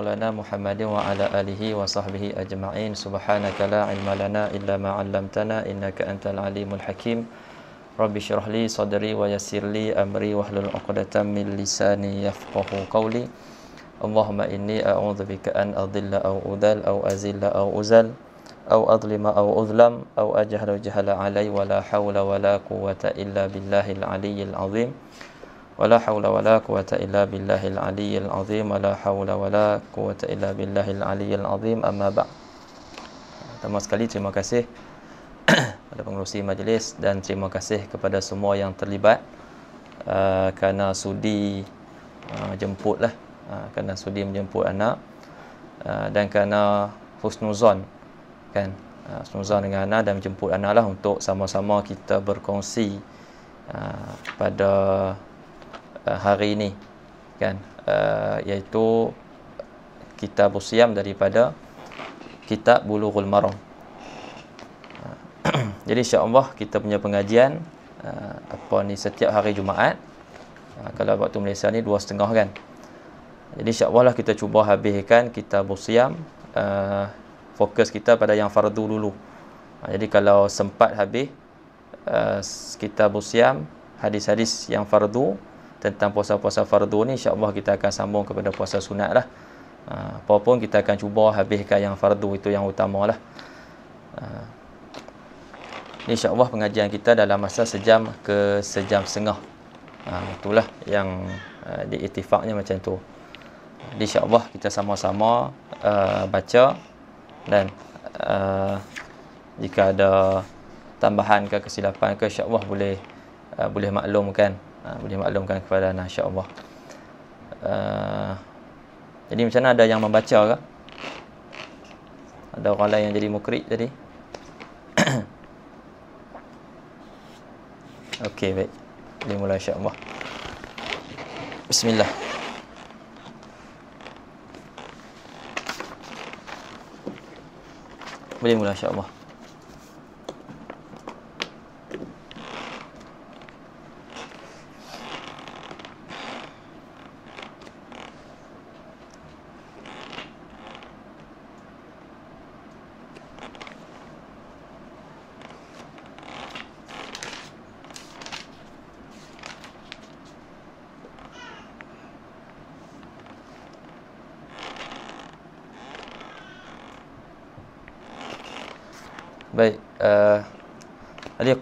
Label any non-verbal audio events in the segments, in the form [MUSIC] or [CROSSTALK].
مولانا محمد وعلى آله وصحبه أجمعين سبحانك لا علم لنا إلا ما علمتنا إنك أنت العليم الحكيم رب اشرح لي صدري ويسر لي أمري واحلل عقدة من لساني يفقه قولي اللهم إني أعوذ بك أن أضل أو أذل أو أزل أو أزل أو أظلم أو أظلم أو أجهل جهل علي ولا حول ولا قوة إلا بالله العلي العظيم ولا حول ولا قوة إلا بالله العلي العظيم ولا حول ولا قوة إلا بالله العلي العظيم أما بعد Pertama sekali terima kasih [CLEARS THROAT] kepada pengurusi majlis dan terima kasih kepada semua yang terlibat uh, kerana sudi uh, jemput lah uh, kerana sudi menjemput anak uh, dan kerana husnuzon kan uh, husnuzon dengan anak dan menjemput anak lah untuk sama-sama kita berkongsi uh, pada pada Eh, hari ini kan uh, iaitu kita bersiam daripada kitab bulughul maram [CLEARS THROAT] jadi allah kita punya pengajian uh, apa ni setiap hari jumaat uh, kalau waktu Malaysia ni 2.5 kan jadi insyaallah lah kita cuba habiskan kita bersiam uh, fokus kita pada yang fardu dulu uh, jadi kalau sempat habis uh, kita bersiam hadis-hadis yang fardu tentang puasa-puasa fardu ni insya Allah kita akan sambung kepada puasa sunat lah ah, apa pun kita akan cuba habiskan yang fardu itu yang utamalah lah. Insya Allah pengajian kita dalam masa sejam ke sejam setengah ah, itulah yang ah, diiktifaknya macam tu jadi Allah kita sama-sama baca dan jika ada tambahan ke kesilapan ke Allah boleh uh, boleh maklumkan ha, boleh maklumkan kepada anda insyaAllah uh, jadi macam mana ada yang membaca ke ada orang lain yang jadi mukrik tadi [COUGHS] ok baik boleh mula insyaAllah Bismillah boleh mula insyaAllah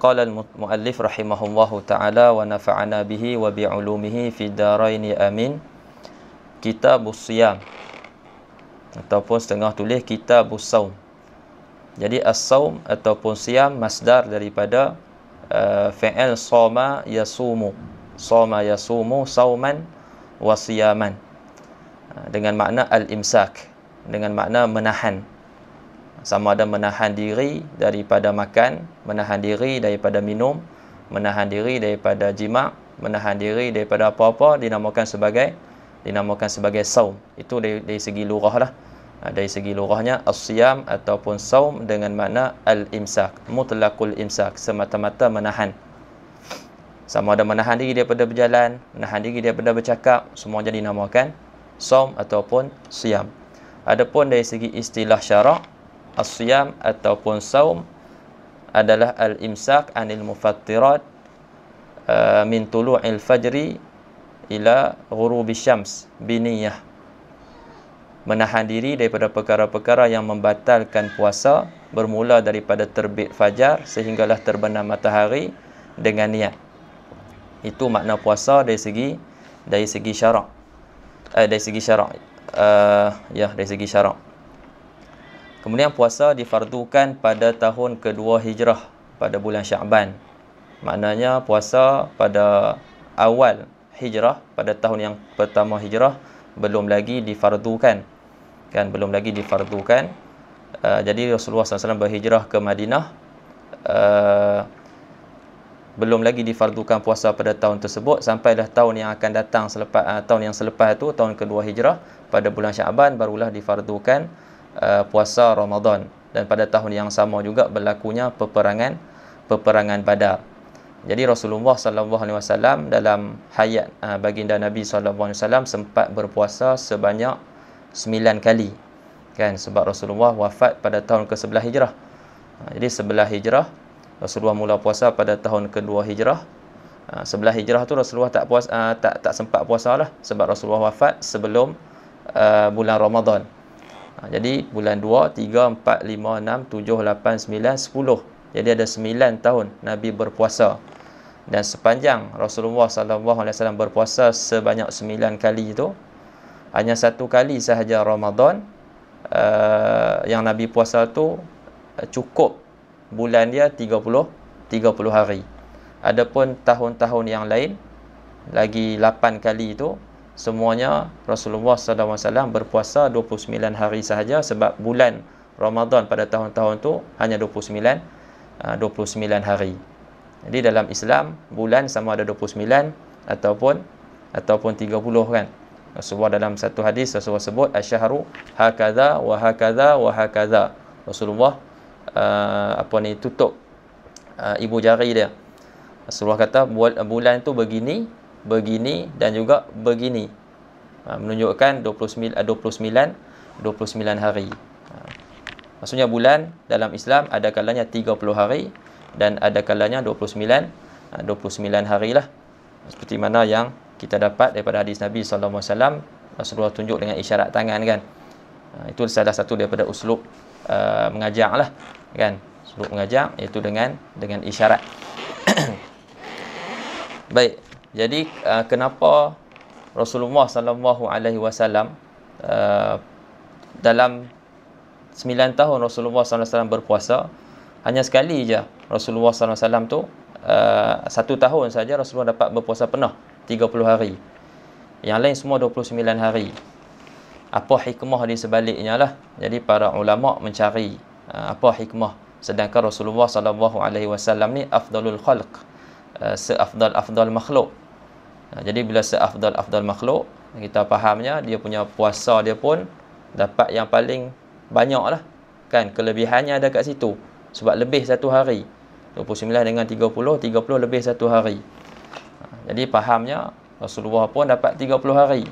qala al muallif rahimahullahu taala wa nafa'ana bihi wa bi ulumihi fi darain amin kitabus siyam ataupun setengah tulis kitabus saum jadi as ataupun siam masdar daripada uh, fi'il soma yasumu soma yasumu sauman wa siyaman dengan makna al-imsak dengan makna menahan sama ada menahan diri daripada makan, menahan diri daripada minum, menahan diri daripada jima, menahan diri daripada apa-apa dinamakan sebagai dinamakan sebagai saum. Itu dari, dari segi lurah lah. Ah, dari segi lurahnya asyam ataupun saum dengan makna al-imsak, mutlaqul imsak, semata-mata menahan. Sama ada menahan diri daripada berjalan, menahan diri daripada bercakap, semua jadi dinamakan saum ataupun siam. Adapun dari segi istilah syarak, as-siyam ataupun saum adalah al-imsak anil mufattirat uh, min tulu'il fajri ila ghurubi syams biniyah menahan diri daripada perkara-perkara yang membatalkan puasa bermula daripada terbit fajar sehinggalah terbenam matahari dengan niat itu makna puasa dari segi dari segi syarak uh, dari segi syarak uh, ya dari segi syarak Kemudian puasa difardukan pada tahun kedua hijrah pada bulan Syaban. Maknanya puasa pada awal hijrah pada tahun yang pertama hijrah belum lagi difardukan. Kan belum lagi difardukan. Uh, jadi Rasulullah SAW berhijrah ke Madinah uh, belum lagi difardukan puasa pada tahun tersebut sampai dah tahun yang akan datang selepas uh, tahun yang selepas itu tahun kedua hijrah pada bulan Syaban barulah difardukan uh, puasa Ramadan dan pada tahun yang sama juga berlakunya peperangan peperangan Badar. Jadi Rasulullah sallallahu alaihi wasallam dalam hayat uh, baginda Nabi sallallahu alaihi wasallam sempat berpuasa sebanyak 9 kali. Kan sebab Rasulullah wafat pada tahun ke-11 Hijrah. Uh, jadi sebelah Hijrah Rasulullah mula puasa pada tahun ke-2 Hijrah. Uh, sebelah hijrah tu Rasulullah tak puas uh, tak tak sempat puasa lah sebab Rasulullah wafat sebelum uh, bulan Ramadan. Ha, jadi bulan 2, 3, 4, 5, 6, 7, 8, 9, 10. Jadi ada 9 tahun Nabi berpuasa. Dan sepanjang Rasulullah SAW berpuasa sebanyak 9 kali itu, hanya satu kali sahaja Ramadan uh, yang Nabi puasa tu eh, cukup bulan dia 30 30 hari. Adapun tahun-tahun yang lain lagi 8 kali itu semuanya Rasulullah SAW berpuasa 29 hari sahaja sebab bulan Ramadan pada tahun-tahun tu hanya 29 29 ah, hari. Jadi dalam Islam bulan sama ada 29 ataupun ataupun 30 kan. Rasulullah dalam satu hadis Rasulullah sebut asyharu hakaza wa hakaza wa hakaza. Rasulullah uh, apa ni tutup uh, ibu jari dia. Rasulullah kata bulan tu begini, begini dan juga begini ha, menunjukkan 29 29 29 hari ha, maksudnya bulan dalam Islam ada kalanya 30 hari dan ada kalanya 29 29 ha, hari lah seperti mana yang kita dapat daripada hadis Nabi SAW Rasulullah tunjuk dengan isyarat tangan kan ha, itu salah satu daripada uslub uh, mengajar lah kan uslub mengajar iaitu dengan dengan isyarat [COUGHS] baik jadi uh, kenapa Rasulullah sallallahu alaihi wasallam uh, dalam 9 tahun Rasulullah sallallahu alaihi wasallam berpuasa hanya sekali je Rasulullah sallallahu alaihi wasallam tu uh, satu tahun saja Rasulullah dapat berpuasa penuh 30 hari. Yang lain semua 29 hari. Apa hikmah di sebaliknya lah. Jadi para ulama mencari uh, apa hikmah sedangkan Rasulullah sallallahu alaihi wasallam ni afdalul khalq. Uh, seafdal-afdal makhluk. Jadi bila seafdal-afdal makhluk, kita fahamnya dia punya puasa dia pun dapat yang paling banyak lah. Kan kelebihannya ada kat situ. Sebab lebih satu hari. 29 dengan 30, 30 lebih satu hari. Jadi fahamnya Rasulullah pun dapat 30 hari.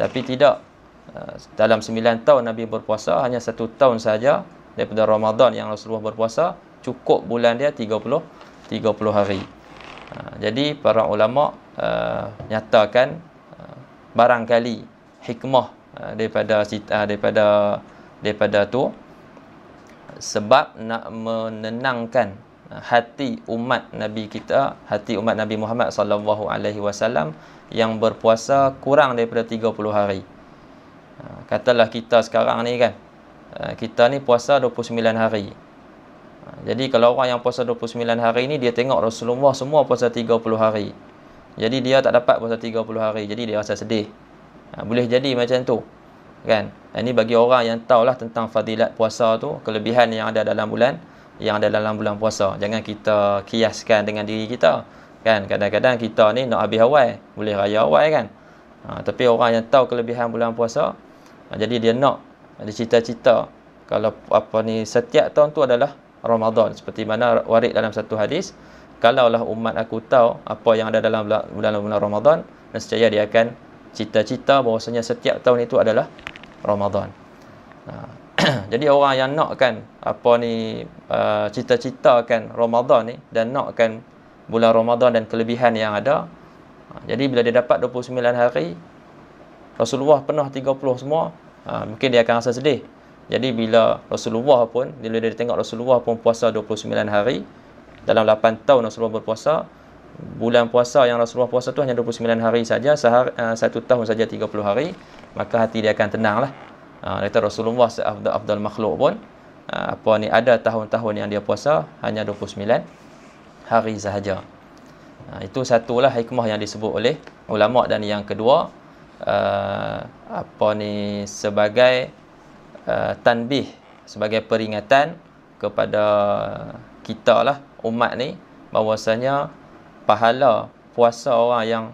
Tapi tidak uh, dalam 9 tahun Nabi berpuasa hanya satu tahun saja daripada Ramadan yang Rasulullah berpuasa cukup bulan dia 30 30 hari. Ah, jadi para ulama uh, nyatakan uh, barangkali hikmah uh, daripada uh, daripada daripada tu sebab nak menenangkan hati umat nabi kita hati umat nabi Muhammad sallallahu alaihi wasallam yang berpuasa kurang daripada 30 hari. Katalah kita sekarang ni kan kita ni puasa 29 hari jadi kalau orang yang puasa 29 hari ni dia tengok Rasulullah semua puasa 30 hari. Jadi dia tak dapat puasa 30 hari. Jadi dia rasa sedih. Ha, boleh jadi macam tu. Kan? Ha, ini bagi orang yang tahu lah tentang fadilat puasa tu, kelebihan yang ada dalam bulan yang ada dalam bulan puasa. Jangan kita kiaskan dengan diri kita. Kan? Kadang-kadang kita ni nak habis awal, boleh raya awal kan. Ha, tapi orang yang tahu kelebihan bulan puasa, ha, jadi dia nak dia cita-cita kalau apa ni setiap tahun tu adalah Ramadan seperti mana warid dalam satu hadis kalaulah umat aku tahu apa yang ada dalam bulan bulan Ramadan nescaya dia akan cita-cita bahawasanya setiap tahun itu adalah Ramadan ha. [CLEARS THROAT] jadi orang yang nakkan apa ni uh, cita-cita kan Ramadan ni dan nakkan bulan Ramadan dan kelebihan yang ada ha. jadi bila dia dapat 29 hari Rasulullah pernah 30 semua ha, mungkin dia akan rasa sedih jadi bila Rasulullah pun bila dia tengok Rasulullah pun puasa 29 hari dalam 8 tahun Rasulullah berpuasa bulan puasa yang Rasulullah puasa tu hanya 29 hari saja sehari, uh, satu tahun saja 30 hari maka hati dia akan tenang lah uh, ah, kata Rasulullah seafdal afdal makhluk pun uh, apa ni ada tahun-tahun yang dia puasa hanya 29 hari sahaja uh, itu satulah hikmah yang disebut oleh ulama dan yang kedua uh, apa ni sebagai Uh, tanbih sebagai peringatan kepada kita lah umat ni bahawasanya pahala puasa orang yang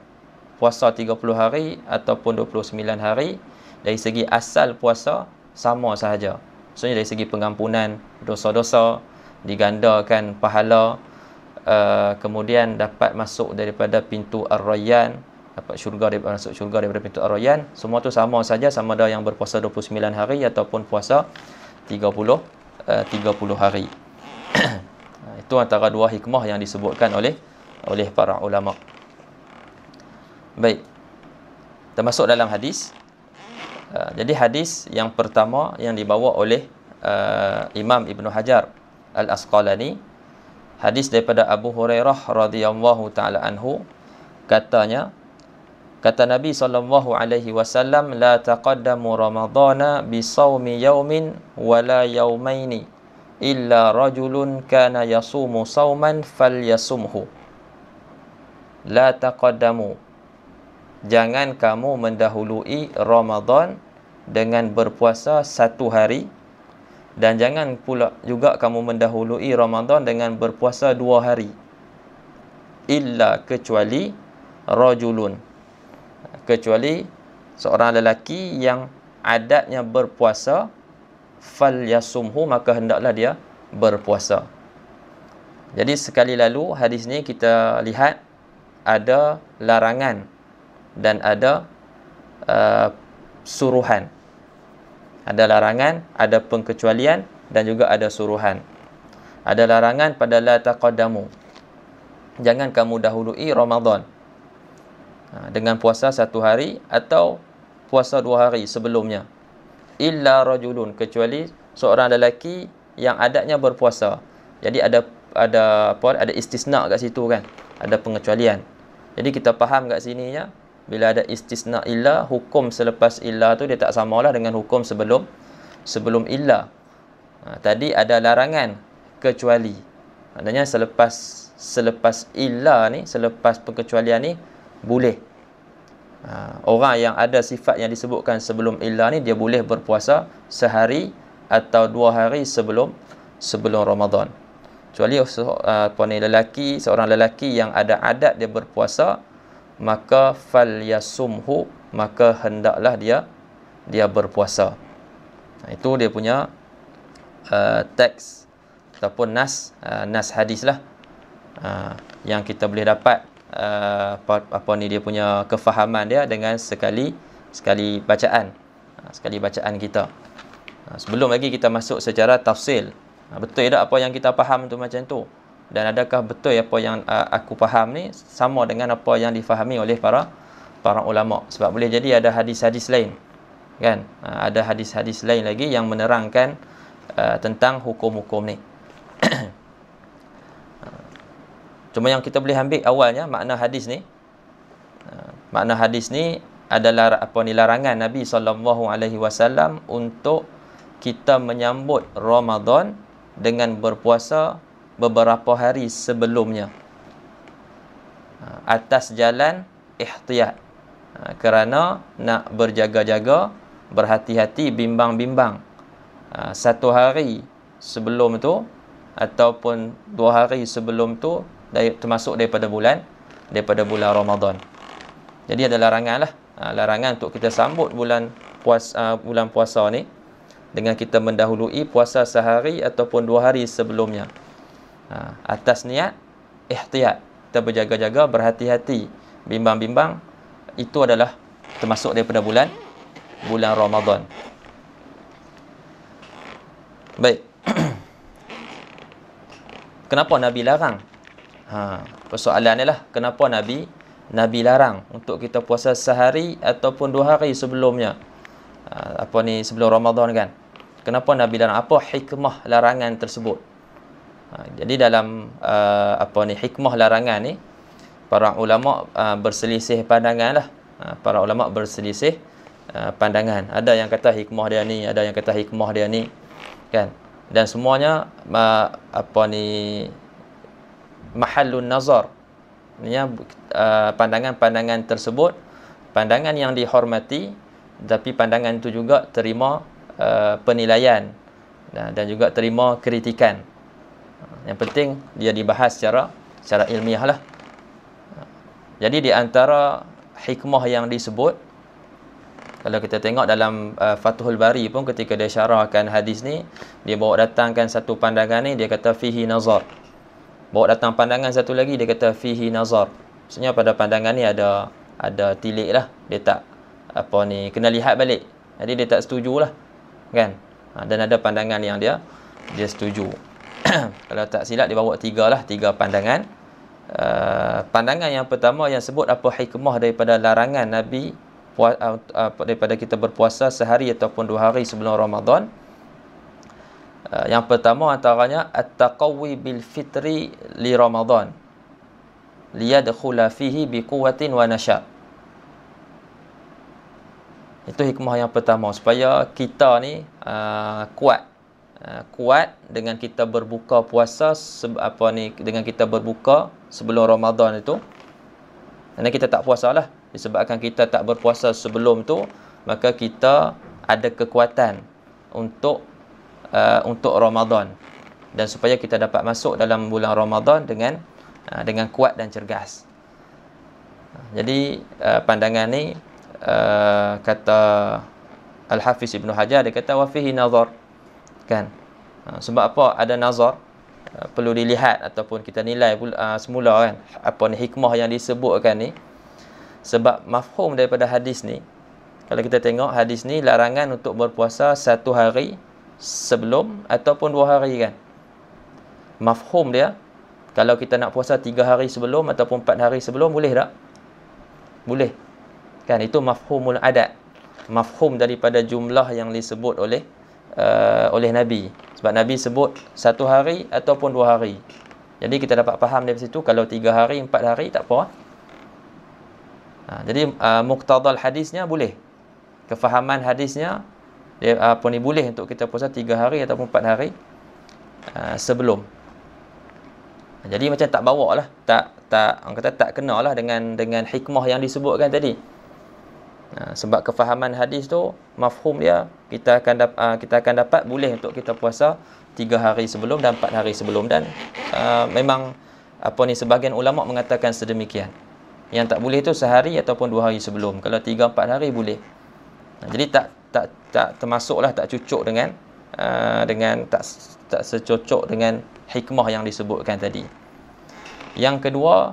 puasa 30 hari ataupun 29 hari dari segi asal puasa sama sahaja. Maksudnya dari segi pengampunan dosa-dosa digandakan pahala uh, kemudian dapat masuk daripada pintu ar-rayyan dapat syurga daripada masuk syurga daripada pintu Ar-Rayyan semua tu sama saja sama ada yang berpuasa 29 hari ataupun puasa 30 30 eh, hari [CLEARS THROAT] itu antara dua hikmah yang disebutkan oleh oleh para ulama baik termasuk dalam hadis eh, jadi hadis yang pertama yang dibawa oleh eh, Imam Ibn Hajar Al-Asqalani hadis daripada Abu Hurairah radhiyallahu taala anhu katanya Kata Nabi sallallahu alaihi wasallam la taqaddamu ramadhana bi sawmi yawmin wa la yawmaini illa rajulun kana yasumu sawman falyasumhu. La taqaddamu. Jangan kamu mendahului Ramadhan dengan berpuasa satu hari dan jangan pula juga kamu mendahului Ramadhan dengan berpuasa dua hari. Illa kecuali rajulun kecuali seorang lelaki yang adatnya berpuasa fal yasumhu maka hendaklah dia berpuasa jadi sekali lalu hadis ni kita lihat ada larangan dan ada uh, suruhan ada larangan ada pengkecualian dan juga ada suruhan ada larangan pada la taqaddamu jangan kamu dahului ramadan Ha, dengan puasa satu hari atau puasa dua hari sebelumnya illa rajulun kecuali seorang lelaki yang adatnya berpuasa jadi ada ada apa ada istisna kat situ kan ada pengecualian jadi kita faham kat sini ya bila ada istisna illa hukum selepas illa tu dia tak samalah dengan hukum sebelum sebelum illa ha, tadi ada larangan kecuali maknanya selepas selepas illa ni selepas pengecualian ni boleh ha, orang yang ada sifat yang disebutkan sebelum illah ni dia boleh berpuasa sehari atau dua hari sebelum sebelum Ramadan. Kecuali uh, apa ni lelaki, seorang lelaki yang ada adat dia berpuasa maka fal yasumhu maka hendaklah dia dia berpuasa. Nah, itu dia punya uh, teks ataupun nas uh, nas hadis lah uh, yang kita boleh dapat Uh, apa, apa ni dia punya kefahaman dia dengan sekali sekali bacaan ha, sekali bacaan kita ha, sebelum lagi kita masuk secara tafsil ha, betul tak apa yang kita faham tu macam tu dan adakah betul apa yang uh, aku faham ni sama dengan apa yang difahami oleh para para ulama sebab boleh jadi ada hadis-hadis lain kan ada hadis-hadis lain lagi yang menerangkan uh, tentang hukum-hukum ni [CLEARS THROAT] Cuma yang kita boleh ambil awalnya makna hadis ni. Ha, makna hadis ni adalah apa ni larangan Nabi sallallahu alaihi wasallam untuk kita menyambut Ramadan dengan berpuasa beberapa hari sebelumnya. Ha, atas jalan ihtiyat. Ha, kerana nak berjaga-jaga, berhati-hati, bimbang-bimbang. Satu hari sebelum tu ataupun dua hari sebelum tu termasuk daripada bulan daripada bulan Ramadan. Jadi ada larangan lah. Ha, larangan untuk kita sambut bulan puas ha, bulan puasa ni dengan kita mendahului puasa sehari ataupun dua hari sebelumnya. Ha, atas niat ihtiyat kita berjaga-jaga berhati-hati bimbang-bimbang itu adalah termasuk daripada bulan bulan Ramadan. Baik. [CLEARS THROAT] Kenapa Nabi larang Ha, persoalan ni lah kenapa Nabi Nabi larang untuk kita puasa sehari ataupun dua hari sebelumnya. Ha, apa ni sebelum Ramadan kan? Kenapa Nabi larang? Apa hikmah larangan tersebut? Ha, jadi dalam uh, apa ni hikmah larangan ni para ulama uh, berselisih pandangan lah. Ha, para ulama berselisih uh, pandangan. Ada yang kata hikmah dia ni, ada yang kata hikmah dia ni kan. Dan semuanya uh, apa ni mahallun nazar ya uh, pandangan-pandangan tersebut pandangan yang dihormati tapi pandangan itu juga terima uh, penilaian ya, dan juga terima kritikan yang penting dia dibahas secara secara ilmiah lah jadi di antara hikmah yang disebut kalau kita tengok dalam uh, Fathul Bari pun ketika dia syarahkan hadis ni dia bawa datangkan satu pandangan ni dia kata fihi nazar bawa datang pandangan satu lagi dia kata fihi nazar maksudnya pada pandangan ni ada ada tilik lah dia tak apa ni kena lihat balik jadi dia tak setuju lah kan ha, dan ada pandangan yang dia dia setuju [CLEARS THROAT] kalau tak silap dia bawa tiga lah tiga pandangan uh, pandangan yang pertama yang sebut apa hikmah daripada larangan Nabi puas, uh, uh, daripada kita berpuasa sehari ataupun dua hari sebelum Ramadan Uh, yang pertama antaranya at-taqawi bil fitri li Ramadan liyadkhula fihi bi quwwatin wa nashaq. Itu hikmah yang pertama supaya kita ni uh, kuat uh, kuat dengan kita berbuka puasa se- apa ni dengan kita berbuka sebelum Ramadan itu. Dan kita tak puasa lah disebabkan kita tak berpuasa sebelum tu maka kita ada kekuatan untuk uh, untuk Ramadan dan supaya kita dapat masuk dalam bulan Ramadan dengan uh, dengan kuat dan cergas. Jadi uh, pandangan ni uh, kata Al-Hafiz Ibn Hajar dia kata wafihi nazar kan. Uh, sebab apa ada nazar uh, perlu dilihat ataupun kita nilai uh, semula kan apa ni hikmah yang disebutkan ni sebab mafhum daripada hadis ni kalau kita tengok hadis ni larangan untuk berpuasa satu hari sebelum ataupun dua hari kan. Mafhum dia, kalau kita nak puasa tiga hari sebelum ataupun empat hari sebelum, boleh tak? Boleh. Kan, itu mafhumul adat. Mafhum daripada jumlah yang disebut oleh uh, oleh Nabi. Sebab Nabi sebut satu hari ataupun dua hari. Jadi kita dapat faham dari situ, kalau tiga hari, empat hari, tak apa. Ha, jadi uh, muqtadal hadisnya boleh. Kefahaman hadisnya dia apa ah, ni boleh untuk kita puasa 3 hari ataupun 4 hari uh, sebelum ah, jadi macam tak bawa lah tak tak orang kata tak kena lah dengan dengan hikmah yang disebutkan tadi uh, sebab kefahaman hadis tu mafhum dia kita akan dap, uh, kita akan dapat boleh untuk kita puasa 3 hari sebelum dan 4 hari sebelum dan uh, memang apa ni sebahagian ulama mengatakan sedemikian yang tak boleh tu sehari ataupun dua hari sebelum kalau tiga empat hari boleh jadi tak tak tak termasuklah tak cucuk dengan uh, dengan tak tak secocok dengan hikmah yang disebutkan tadi. Yang kedua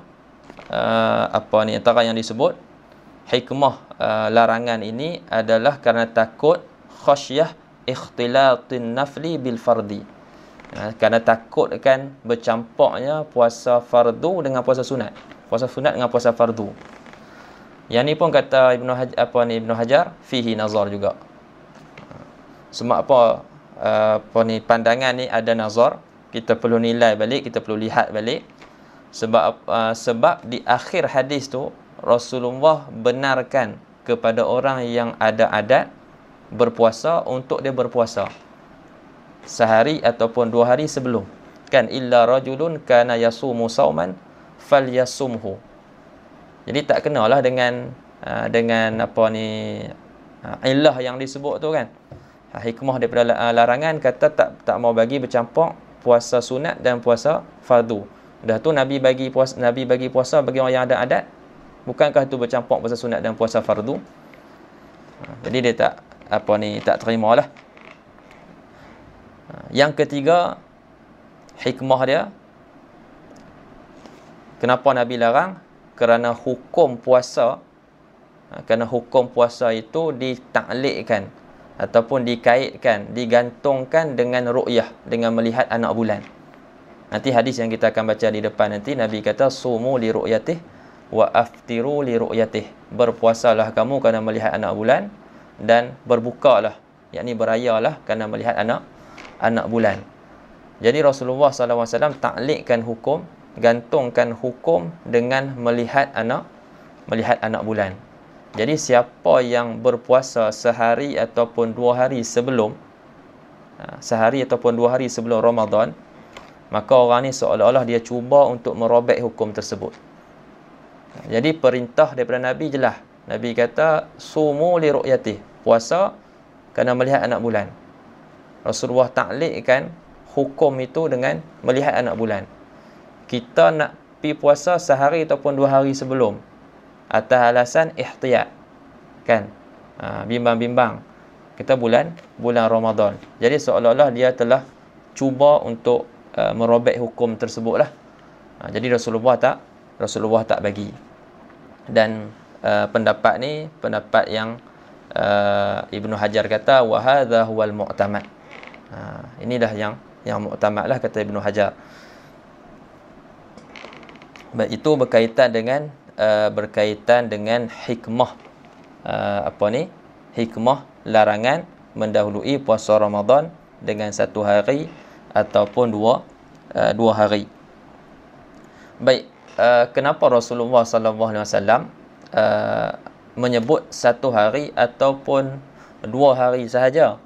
uh, apa ni antara yang disebut hikmah uh, larangan ini adalah kerana takut khasyah ikhtilatin nafli bil fardi. Uh, kerana takut kan bercampaknya puasa fardu dengan puasa sunat. Puasa sunat dengan puasa fardu. Yang ni pun kata Ibn Hajar, apa ni Ibn Hajar fihi nazar juga. Semua apa eh, apa ni pandangan ni ada nazar, kita perlu nilai balik, kita perlu lihat balik. Sebab eh, sebab di akhir hadis tu Rasulullah benarkan kepada orang yang ada adat berpuasa untuk dia berpuasa sehari ataupun dua hari sebelum kan illa rajulun kana yasumu sauman fal yasumhu. Jadi tak kenalah dengan uh, dengan apa ni uh, ilah yang disebut tu kan. Uh, hikmah daripada uh, larangan kata tak tak mau bagi bercampur puasa sunat dan puasa fardu. Dah tu Nabi bagi puasa Nabi bagi puasa bagi orang yang ada adat. Bukankah tu bercampur puasa sunat dan puasa fardu? Uh, jadi dia tak apa ni tak terimalah. Uh, yang ketiga hikmah dia kenapa Nabi larang kerana hukum puasa ha, kerana hukum puasa itu ditaklikkan ataupun dikaitkan digantungkan dengan ru'yah dengan melihat anak bulan nanti hadis yang kita akan baca di depan nanti nabi kata sumu li ru'yatih wa aftiru li ru'yatih berpuasalah kamu kerana melihat anak bulan dan berbukalah yakni berayalah kerana melihat anak anak bulan jadi Rasulullah SAW alaihi taklikkan hukum gantungkan hukum dengan melihat anak melihat anak bulan. Jadi siapa yang berpuasa sehari ataupun dua hari sebelum ha, sehari ataupun dua hari sebelum Ramadan, maka orang ni seolah-olah dia cuba untuk merobek hukum tersebut. Ha, jadi perintah daripada Nabi jelah. Nabi kata sumu li ru'yati, puasa kerana melihat anak bulan. Rasulullah taklikkan hukum itu dengan melihat anak bulan kita nak pi puasa sehari ataupun dua hari sebelum atas alasan ihtiyat kan ha, bimbang-bimbang kita bulan bulan Ramadan jadi seolah-olah dia telah cuba untuk uh, merobek hukum tersebutlah. lah jadi Rasulullah tak Rasulullah tak bagi dan uh, pendapat ni pendapat yang uh, Ibnu Hajar kata wa hadha huwal mu'tamad ha, Ini dah yang yang mu'tamad lah kata Ibnu Hajar itu berkaitan dengan uh, berkaitan dengan hikmah uh, apa ni hikmah larangan mendahului puasa Ramadan dengan satu hari ataupun dua uh, dua hari baik uh, kenapa Rasulullah sallallahu alaihi wasallam uh, menyebut satu hari ataupun dua hari sahaja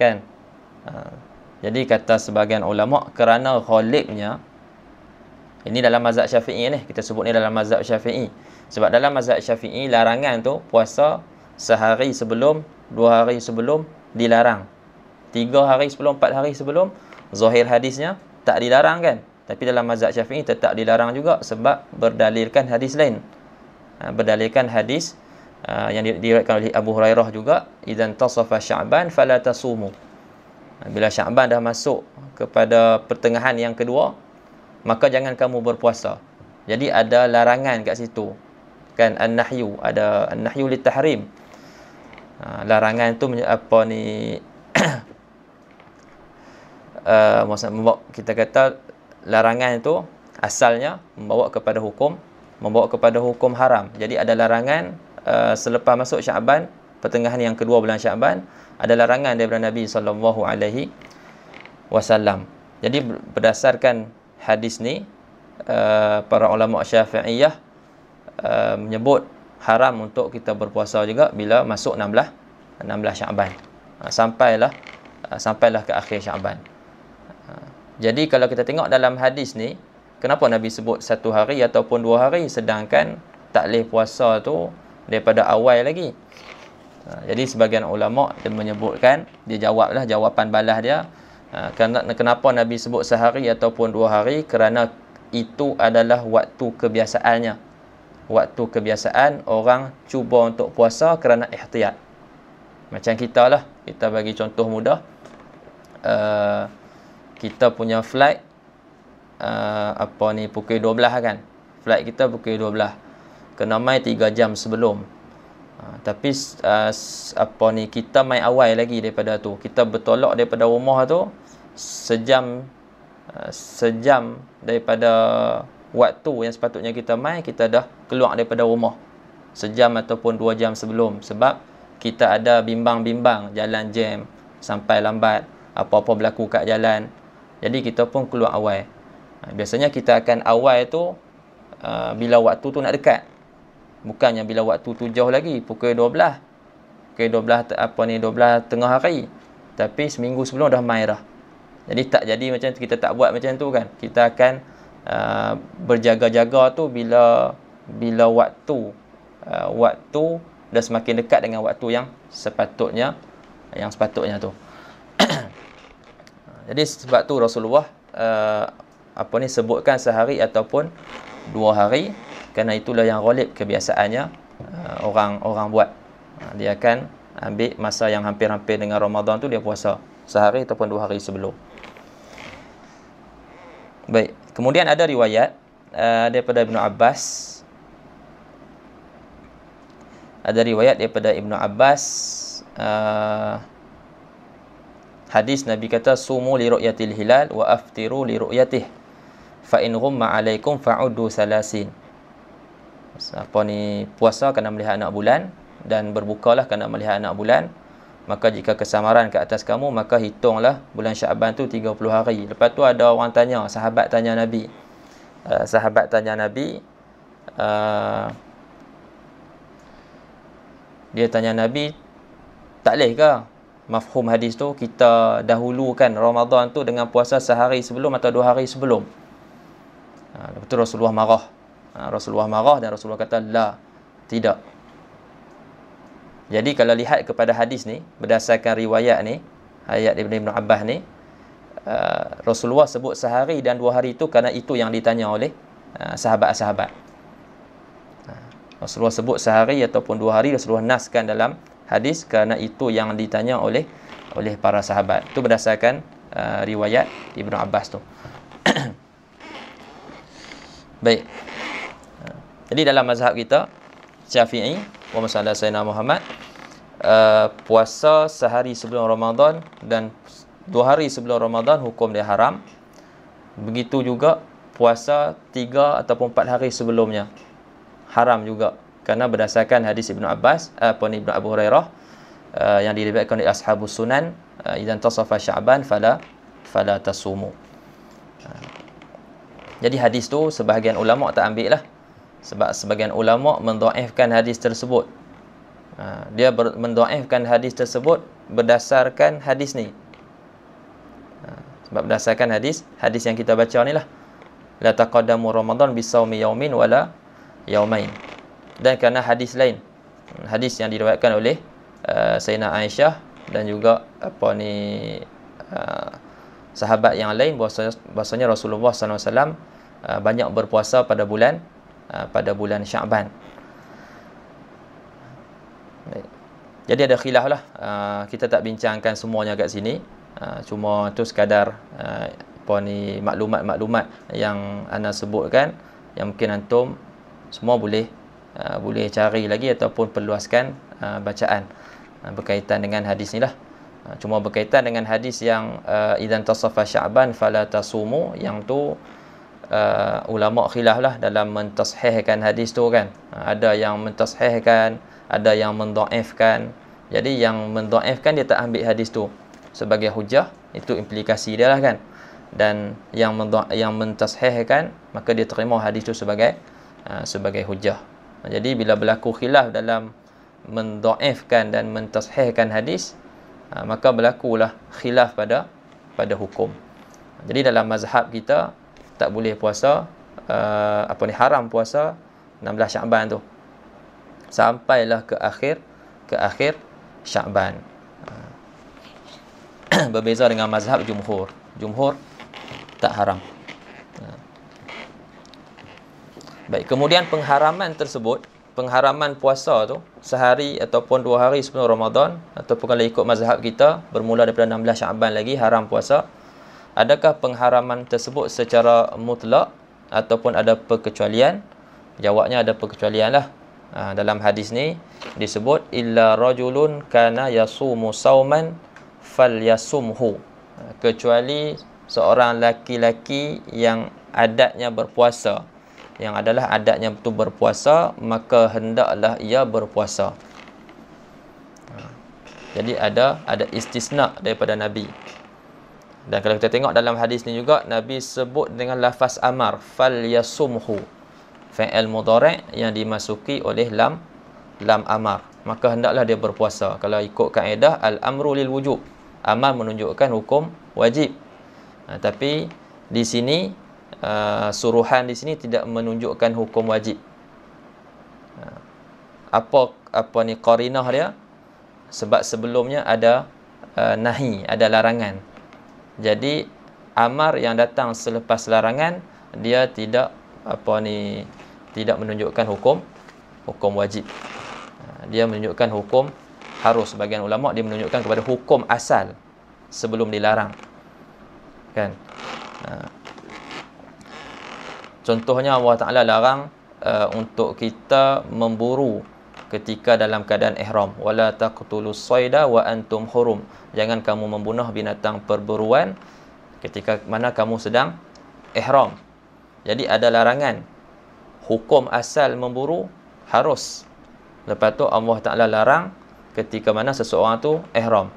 kan uh, jadi kata sebahagian ulama kerana khaliqnya ini dalam mazhab syafi'i ni. Kita sebut ni dalam mazhab syafi'i. Sebab dalam mazhab syafi'i, larangan tu puasa sehari sebelum, dua hari sebelum dilarang. Tiga hari sebelum, empat hari sebelum, zahir hadisnya tak dilarang kan. Tapi dalam mazhab syafi'i tetap dilarang juga sebab berdalilkan hadis lain. Ha, berdalilkan hadis ha, yang diriwayatkan oleh Abu Hurairah juga. Izan tasafa sya'ban falatasumu. Ha, bila sya'ban dah masuk kepada pertengahan yang kedua, maka jangan kamu berpuasa. Jadi ada larangan kat situ. Kan an-nahyu ada an-nahyu li tahrim. Ha, larangan tu apa ni? [CLEARS THROAT] uh, membawa, kita kata larangan itu asalnya membawa kepada hukum membawa kepada hukum haram. Jadi ada larangan uh, selepas masuk Syaban pertengahan yang kedua bulan Syaban ada larangan daripada Nabi sallallahu alaihi wasallam. Jadi berdasarkan hadis ni uh, para ulama syafi'iyah uh, menyebut haram untuk kita berpuasa juga bila masuk 16 16 Syaban. Uh, sampailah uh, sampailah ke akhir Syaban. Ha, jadi kalau kita tengok dalam hadis ni kenapa Nabi sebut satu hari ataupun dua hari sedangkan tak boleh puasa tu daripada awal lagi. Ha, jadi sebagian ulama dia menyebutkan dia jawablah jawapan balas dia Ha, kenapa Nabi sebut sehari ataupun dua hari kerana itu adalah waktu kebiasaannya waktu kebiasaan orang cuba untuk puasa kerana ihtiyat macam kita lah kita bagi contoh mudah uh, kita punya flight uh, apa ni pukul 12 kan flight kita pukul 12 kena mai 3 jam sebelum Ha, tapi uh, apa ni kita mai awal lagi daripada tu kita bertolak daripada rumah tu sejam uh, sejam daripada waktu yang sepatutnya kita mai kita dah keluar daripada rumah sejam ataupun dua jam sebelum sebab kita ada bimbang-bimbang jalan jam sampai lambat apa-apa berlaku kat jalan jadi kita pun keluar awal ha, biasanya kita akan awal tu uh, bila waktu tu nak dekat Bukannya bila waktu tu jauh lagi, pukul dua belah, Pukul dua belah, apa ni dua belah tengah hari. Tapi seminggu sebelum dah main dah. Jadi tak jadi macam kita tak buat macam tu kan. Kita akan uh, berjaga-jaga tu bila bila waktu uh, waktu dah semakin dekat dengan waktu yang sepatutnya yang sepatutnya tu. [COUGHS] jadi sebab tu Rasulullah uh, apa ni sebutkan sehari ataupun dua hari kerana itulah yang ghalib kebiasaannya orang-orang uh, buat uh, dia akan ambil masa yang hampir-hampir dengan Ramadan tu dia puasa sehari ataupun dua hari sebelum baik kemudian ada riwayat uh, daripada ibnu Abbas ada riwayat daripada ibnu Abbas uh, hadis Nabi kata sumu li ru'yatil hilal wa aftiru li ru'yatih fa in ghumma alaikum fa'uddu salasin apa ni puasa kerana melihat anak bulan dan berbukalah kerana melihat anak bulan maka jika kesamaran ke atas kamu maka hitunglah bulan Syaban tu 30 hari lepas tu ada orang tanya sahabat tanya nabi uh, sahabat tanya nabi uh, dia tanya nabi tak leh ke mafhum hadis tu kita dahulukan Ramadan tu dengan puasa sehari sebelum atau dua hari sebelum uh, lepas tu Rasulullah marah Ha, Rasulullah marah dan Rasulullah kata la tidak. Jadi kalau lihat kepada hadis ni berdasarkan riwayat ni ayat Ibn Ibn Abbas ni ha, Rasulullah sebut sehari dan dua hari itu kerana itu yang ditanya oleh ha, sahabat-sahabat. Rasulullah sebut sehari ataupun dua hari Rasulullah naskan dalam hadis kerana itu yang ditanya oleh oleh para sahabat. Itu berdasarkan uh, riwayat Ibn Abbas tu. [COUGHS] Baik. Jadi dalam mazhab kita Syafi'i wa masalah Sayyidina Muhammad uh, puasa sehari sebelum Ramadan dan dua hari sebelum Ramadan hukum dia haram. Begitu juga puasa tiga ataupun empat hari sebelumnya haram juga kerana berdasarkan hadis Ibnu Abbas ataupun eh, Ibnu Abu Hurairah uh, yang diriwayatkan oleh Ashabus Sunan uh, eh, idan tasafa Sya'ban fala fala tasumu. Uh, jadi hadis tu sebahagian ulama tak ambil lah sebab sebagian ulama mendhaifkan hadis tersebut ha, dia mendhaifkan hadis tersebut berdasarkan hadis ni ha, sebab berdasarkan hadis hadis yang kita baca ni lah la Ramadhan ramadan bisawmi yaumin wala yaumain dan kerana hadis lain hadis yang diriwayatkan oleh uh, Sayyidina Aisyah dan juga apa ni uh, sahabat yang lain bahasanya, bahasanya Rasulullah SAW uh, banyak berpuasa pada bulan Uh, pada bulan Syaban. Jadi ada khilaf lah. Uh, kita tak bincangkan semuanya kat sini. Uh, cuma tu sekadar apa maklumat-maklumat yang anda sebutkan yang mungkin antum semua boleh boleh cari lagi ataupun perluaskan bacaan berkaitan dengan hadis ni lah. Cuma berkaitan dengan hadis yang idan tasafa sya'ban fala tasumu yang tu uh, ulama khilaf lah dalam mentasheehkan hadis tu kan uh, ada yang mentasheehkan ada yang mendoaifkan jadi yang mendoaifkan dia tak ambil hadis tu sebagai hujah itu implikasi dia lah kan dan yang menda- yang mentasheehkan maka dia terima hadis tu sebagai uh, sebagai hujah jadi bila berlaku khilaf dalam mendoaifkan dan mentasheehkan hadis uh, maka berlakulah khilaf pada pada hukum jadi dalam mazhab kita tak boleh puasa uh, apa ni haram puasa 16 Syaban tu sampailah ke akhir ke akhir Syaban uh, [CLEARS THROAT] berbeza dengan mazhab jumhur jumhur tak haram uh. baik kemudian pengharaman tersebut pengharaman puasa tu sehari ataupun dua hari sebelum Ramadan ataupun kalau ikut mazhab kita bermula daripada 16 Syaban lagi haram puasa adakah pengharaman tersebut secara mutlak ataupun ada perkecualian jawabnya ada perkecualian lah ha, dalam hadis ni disebut illa rajulun kana yasumu sauman fal yasumhu ha, kecuali seorang laki-laki yang adatnya berpuasa yang adalah adatnya itu berpuasa maka hendaklah ia berpuasa ha, jadi ada ada istisna daripada nabi dan kalau kita tengok dalam hadis ni juga Nabi sebut dengan lafaz amar fal yasumhu fi'il mudhari' yang dimasuki oleh lam lam amar. Maka hendaklah dia berpuasa. Kalau ikut kaedah al amru lil wujub. Amar menunjukkan hukum wajib. Ha, tapi di sini uh, suruhan di sini tidak menunjukkan hukum wajib. Ha, apa apa ni qarinah dia? Sebab sebelumnya ada uh, nahi, ada larangan. Jadi amar yang datang selepas larangan dia tidak apa ni tidak menunjukkan hukum hukum wajib. Dia menunjukkan hukum harus bagian ulama dia menunjukkan kepada hukum asal sebelum dilarang. Kan? Ha. Contohnya Allah Taala larang uh, untuk kita memburu ketika dalam keadaan ihram wala taqtulus sayda wa antum hurum jangan kamu membunuh binatang perburuan ketika mana kamu sedang ihram jadi ada larangan hukum asal memburu harus lepas tu Allah Taala larang ketika mana seseorang tu ihram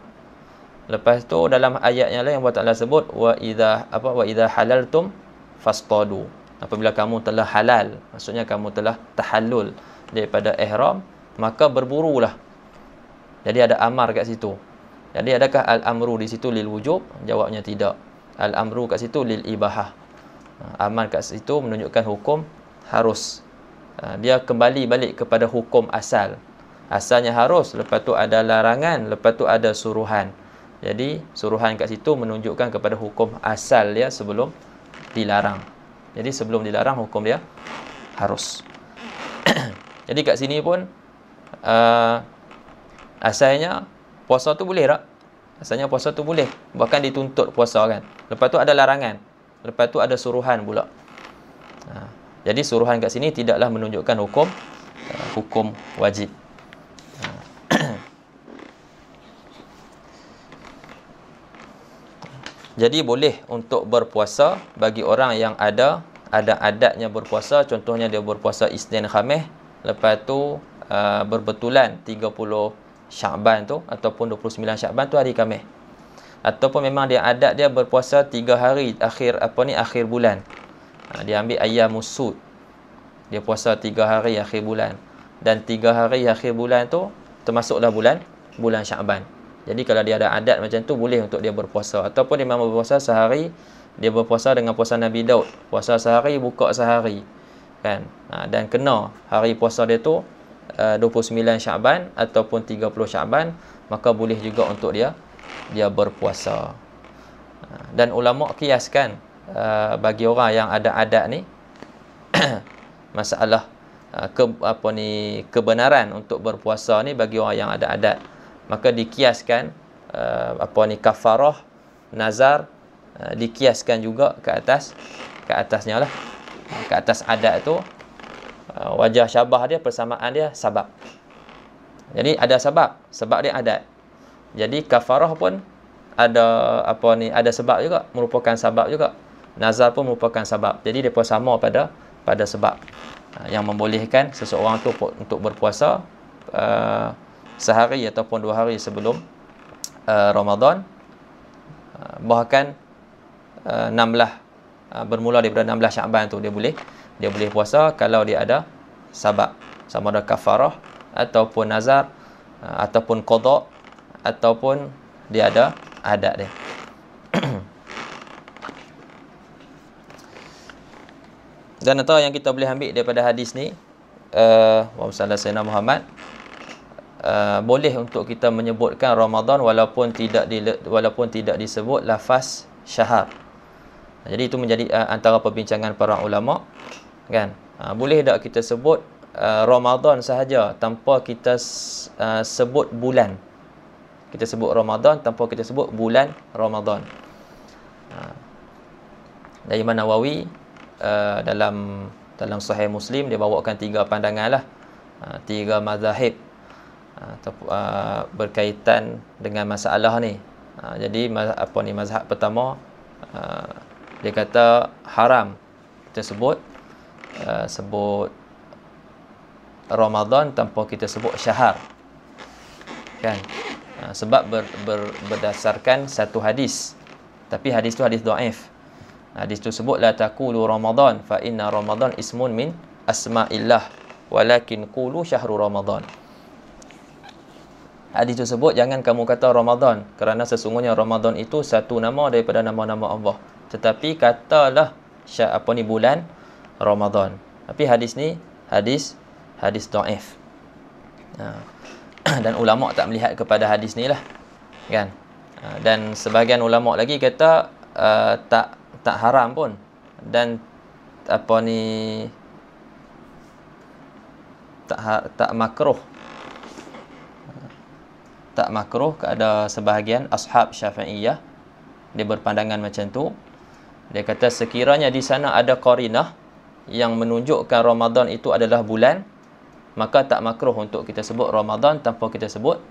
lepas tu dalam ayat yang lain Allah Taala sebut wa idza apa wa idza halaltum fastadu apabila kamu telah halal maksudnya kamu telah tahallul daripada ihram maka berburulah. Jadi ada amar kat situ. Jadi adakah al-amru di situ lil wujub? Jawabnya tidak. Al-amru kat situ lil ibahah. Amar kat situ menunjukkan hukum harus. Ha, dia kembali balik kepada hukum asal. Asalnya harus, lepas tu ada larangan, lepas tu ada suruhan. Jadi suruhan kat situ menunjukkan kepada hukum asal dia sebelum dilarang. Jadi sebelum dilarang hukum dia harus. [CLEARS THROAT] Jadi kat sini pun uh, asalnya puasa tu boleh tak? Asalnya puasa tu boleh. Bahkan dituntut puasa kan. Lepas tu ada larangan. Lepas tu ada suruhan pula. Ha. Jadi suruhan kat sini tidaklah menunjukkan hukum uh, hukum wajib. Jadi boleh untuk berpuasa bagi orang yang ada ada adatnya berpuasa. Contohnya dia berpuasa Isnin Khamis. Lepas tu Uh, berbetulan 30 Syakban tu ataupun 29 Syakban tu hari Khamis. Ataupun memang dia adat dia berpuasa 3 hari akhir apa ni akhir bulan. Ha, dia ambil ayam musud. Dia puasa 3 hari akhir bulan dan 3 hari akhir bulan tu termasuklah bulan bulan Syakban. Jadi kalau dia ada adat macam tu boleh untuk dia berpuasa ataupun dia memang berpuasa sehari dia berpuasa dengan puasa Nabi Daud. Puasa sehari buka sehari. Kan? Ha, dan kena hari puasa dia tu 29 uh, Syaban ataupun 30 Syaban maka boleh juga untuk dia dia berpuasa. Uh, dan ulama kiaskan uh, bagi orang yang ada adat ni [COUGHS] masalah ke, apa ni kebenaran untuk berpuasa ni bagi orang yang ada adat maka dikiaskan apa ni kafarah nazar dikiaskan juga ke atas ke atasnya lah ke atas adat tu Ah, wajah syabah dia persamaan dia sabab. Jadi ada sabab, sebab dia adat. Jadi kafarah pun ada apa ni, ada sebab juga, merupakan sabab juga. Nazar pun merupakan sabab. Jadi depa sama pada pada sebab ah, yang membolehkan seseorang tu untuk berpuasa uh, sehari ataupun dua hari sebelum uh, Ramadan uh, bahkan uh, 16 uh, bermula daripada 16 Syaban tu dia boleh uh, dia boleh puasa kalau dia ada sabab sama ada kafarah ataupun nazar uh, ataupun qada ataupun dia ada adat dia [CLEARS THROAT] dan atau yang kita boleh ambil daripada hadis ni eh uh, Sayyidina Muhammad Uh, boleh untuk kita menyebutkan Ramadan walaupun tidak di, walaupun tidak disebut lafaz syahar. Jadi itu menjadi uh, antara perbincangan para ulama kan ha, boleh tak kita sebut uh, Ramadan sahaja tanpa kita uh, sebut bulan kita sebut Ramadan tanpa kita sebut bulan Ramadan ha. dari mana Wawi uh, dalam dalam Sahih Muslim dia bawakan tiga pandangan lah uh, tiga mazahib atau uh, berkaitan dengan masalah ni. Uh, jadi apa ni mazhab pertama uh, dia kata haram kita sebut Uh, sebut Ramadan tanpa kita sebut syahar. Kan? Uh, sebab ber, ber, berdasarkan satu hadis. Tapi hadis tu hadis dhaif. Hadis tu sebut la taqulu Ramadan fa inna Ramadan ismun min asma'illah walakin qulu syahrul Ramadan. Hadis tu sebut jangan kamu kata Ramadan kerana sesungguhnya Ramadan itu satu nama daripada nama-nama Allah. Tetapi katalah syah, apa ni bulan Ramadan. Tapi hadis ni hadis hadis daif. Ha. [CLEARS THROAT] dan ulama tak melihat kepada hadis ni lah. Kan? Ha. dan sebahagian ulama lagi kata uh, tak tak haram pun dan apa ni tak ha, tak makruh tak makruh ada sebahagian ashab syafi'iyah dia berpandangan macam tu dia kata sekiranya di sana ada qarinah yang menunjukkan Ramadan itu adalah bulan maka tak makruh untuk kita sebut Ramadan tanpa kita sebut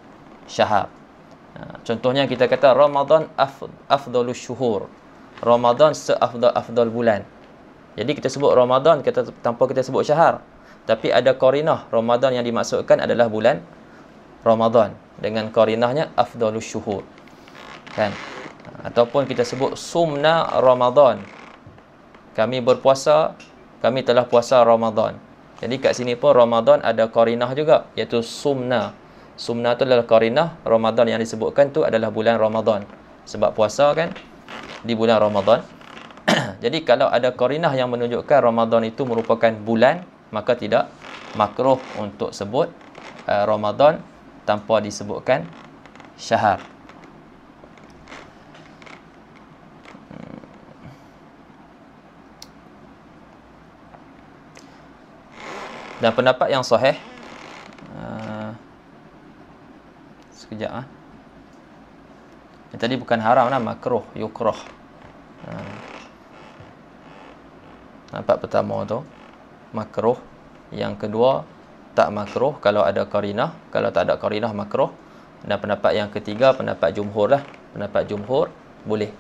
syahab ha, contohnya kita kata Ramadan af afdalus syuhur Ramadan seafdal afdal bulan jadi kita sebut Ramadan kita tanpa kita sebut syahar tapi ada korinah Ramadan yang dimaksudkan adalah bulan Ramadan dengan korinahnya afdalus syuhur kan ha, ataupun kita sebut sumna Ramadan kami berpuasa kami telah puasa Ramadan. Jadi kat sini pun Ramadan ada korinah juga iaitu sumna. Sumna tu adalah korinah. Ramadan yang disebutkan tu adalah bulan Ramadan. Sebab puasa kan di bulan Ramadan. [CLEARS THROAT] Jadi kalau ada korinah yang menunjukkan Ramadan itu merupakan bulan, maka tidak makruh untuk sebut uh, Ramadan tanpa disebutkan Syahr. dan pendapat yang sahih uh, sekejap ah ha. tadi bukan haram lah makroh yukroh. uh, pendapat pertama tu makroh, yang kedua tak makroh. kalau ada karinah kalau tak ada karinah makroh. dan pendapat yang ketiga pendapat jumhur lah pendapat jumhur boleh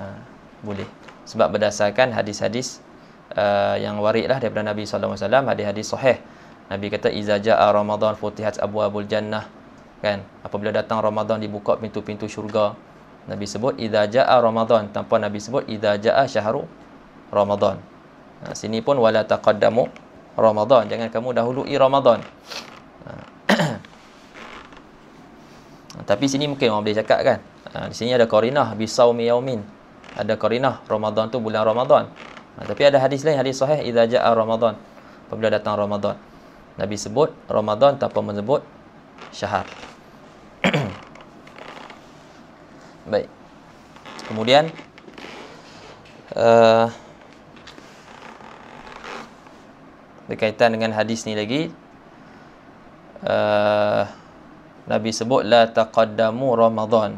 uh, boleh sebab berdasarkan hadis-hadis Uh, yang waris lah daripada Nabi SAW hadis-hadis sahih Nabi kata iza jaa ramadan futihat abwabul jannah kan apabila datang ramadan dibuka pintu-pintu syurga Nabi sebut iza jaa ramadan tanpa Nabi sebut iza jaa syahru ramadan ha, sini pun wala taqaddamu ramadan jangan kamu dahului ramadan ha, Tapi sini mungkin orang boleh cakap kan. Ha, di sini ada korinah. Bisaumi yaumin. Ada korinah. Ramadan tu bulan Ramadan. Ha, tapi ada hadis lain hadis sahih idza jaa ramadan apabila datang ramadan nabi sebut ramadan tanpa menyebut syahr [CLEARS THROAT] baik kemudian uh, berkaitan dengan hadis ni lagi uh, nabi sebut la taqaddamu ramadan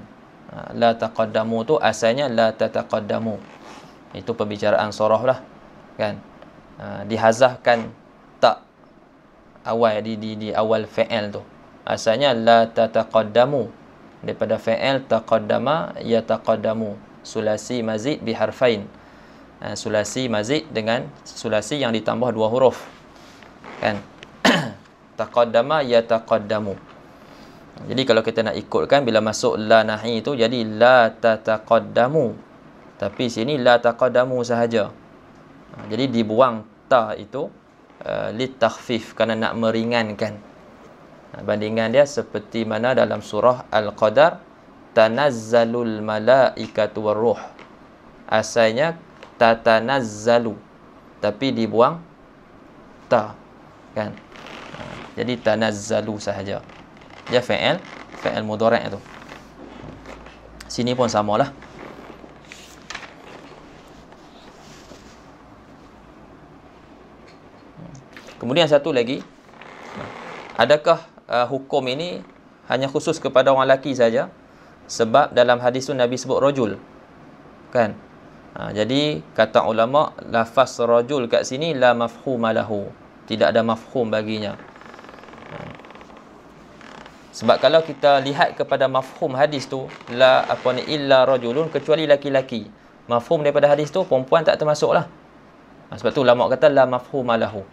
ha, la taqaddamu tu asalnya la tataqaddamu itu pembicaraan sorah lah kan uh, dihazahkan tak awal di di, di awal fa'al tu asalnya la tataqaddamu daripada fa'al taqaddama ya taqaddamu sulasi mazid bi uh, ha, sulasi mazid dengan sulasi yang ditambah dua huruf kan [CLEARS THROAT] taqaddama ya taqaddamu jadi kalau kita nak ikutkan bila masuk la nahi tu jadi la tataqaddamu tapi sini la taqadamu sahaja. Ha, jadi dibuang ta itu eh, li takhfif kerana nak meringankan. Ha, bandingan dia seperti mana dalam surah Al-Qadar tanazzalul malaikatu waruh. Asalnya tatanazzalu tapi dibuang ta kan. Ha, jadi tanazzalu sahaja. Dia fa'il, fa'il mudhari' itu. Sini pun samalah. Kemudian satu lagi, adakah uh, hukum ini hanya khusus kepada orang lelaki saja? Sebab dalam hadis tu Nabi sebut rojul, Kan? Ha, jadi kata ulama lafaz rojul kat sini la mafhum alahu, Tidak ada mafhum baginya. Ha. Sebab kalau kita lihat kepada mafhum hadis tu la apa ni illa rojulun, kecuali laki-laki. Mafhum daripada hadis tu perempuan tak termasuklah. Ha, sebab tu ulama kata la mafhum alahu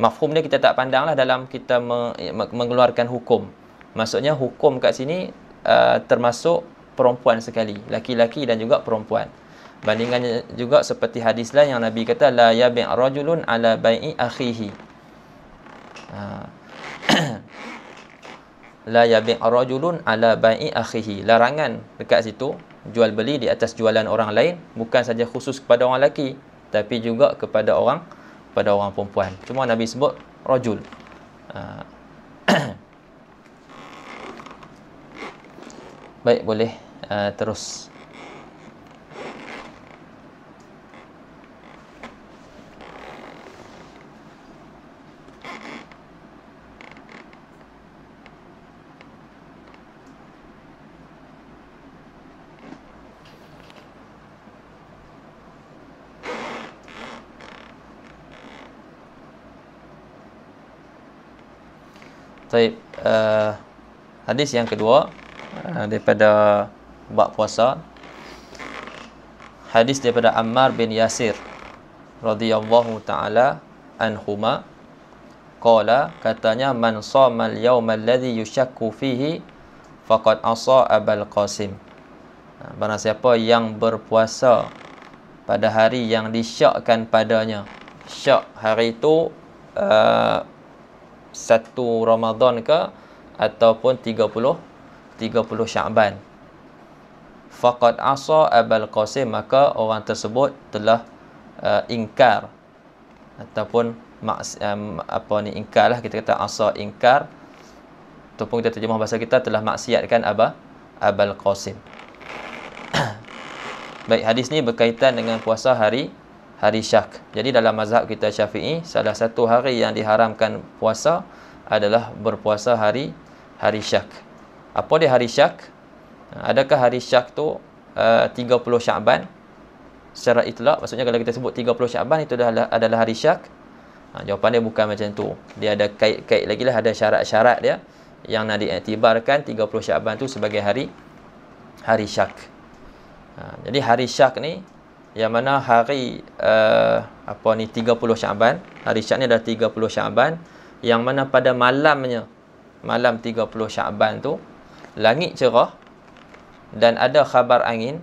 mafhum dia kita tak pandanglah dalam kita eh, mengeluarkan hukum. Maksudnya hukum kat sini uh, termasuk perempuan sekali, laki-laki dan juga perempuan. Bandingannya juga seperti hadis lain yang Nabi kata la yabi' rajulun ala bai'i akhihi. Ah. [CLEARS THROAT] la yabi' rajulun ala bai'i akhihi. Larangan dekat situ jual beli di atas jualan orang lain bukan saja khusus kepada orang lelaki tapi juga kepada orang pada orang perempuan. Cuma Nabi sebut rajul. Ah. [COUGHS] Baik boleh uh, Terus. Taib, uh, hadis yang kedua uh, daripada bak puasa hadis daripada Ammar bin Yasir radhiyallahu taala anhuma qala katanya man sama al-yawma alladhi yushakku fihi faqad asa abal qasim barang siapa yang berpuasa pada hari yang disyakkan padanya syak hari itu uh, satu Ramadan ke ataupun 30 30 Syaban. Faqad asa abal Qasim maka orang tersebut telah uh, ingkar ataupun maks, um, apa ni ingkar lah kita kata asa ingkar ataupun kita terjemah bahasa kita telah maksiatkan Aba abal Qasim. [COUGHS] Baik hadis ni berkaitan dengan puasa hari hari syak. Jadi dalam mazhab kita syafi'i, salah satu hari yang diharamkan puasa adalah berpuasa hari hari syak. Apa dia hari syak? Adakah hari syak tu eh, uh, 30 syaban? Secara itlak, maksudnya kalau kita sebut 30 syaban itu adalah, adalah hari syak. Ha, jawapan dia bukan macam tu. Dia ada kait-kait lagi lah, ada syarat-syarat dia yang nak diaktibarkan 30 syaban tu sebagai hari hari syak. Ha, jadi hari syak ni yang mana hari uh, apa ni 30 Syaban hari Syak ni adalah 30 Syaban yang mana pada malamnya malam 30 Syaban tu langit cerah dan ada khabar angin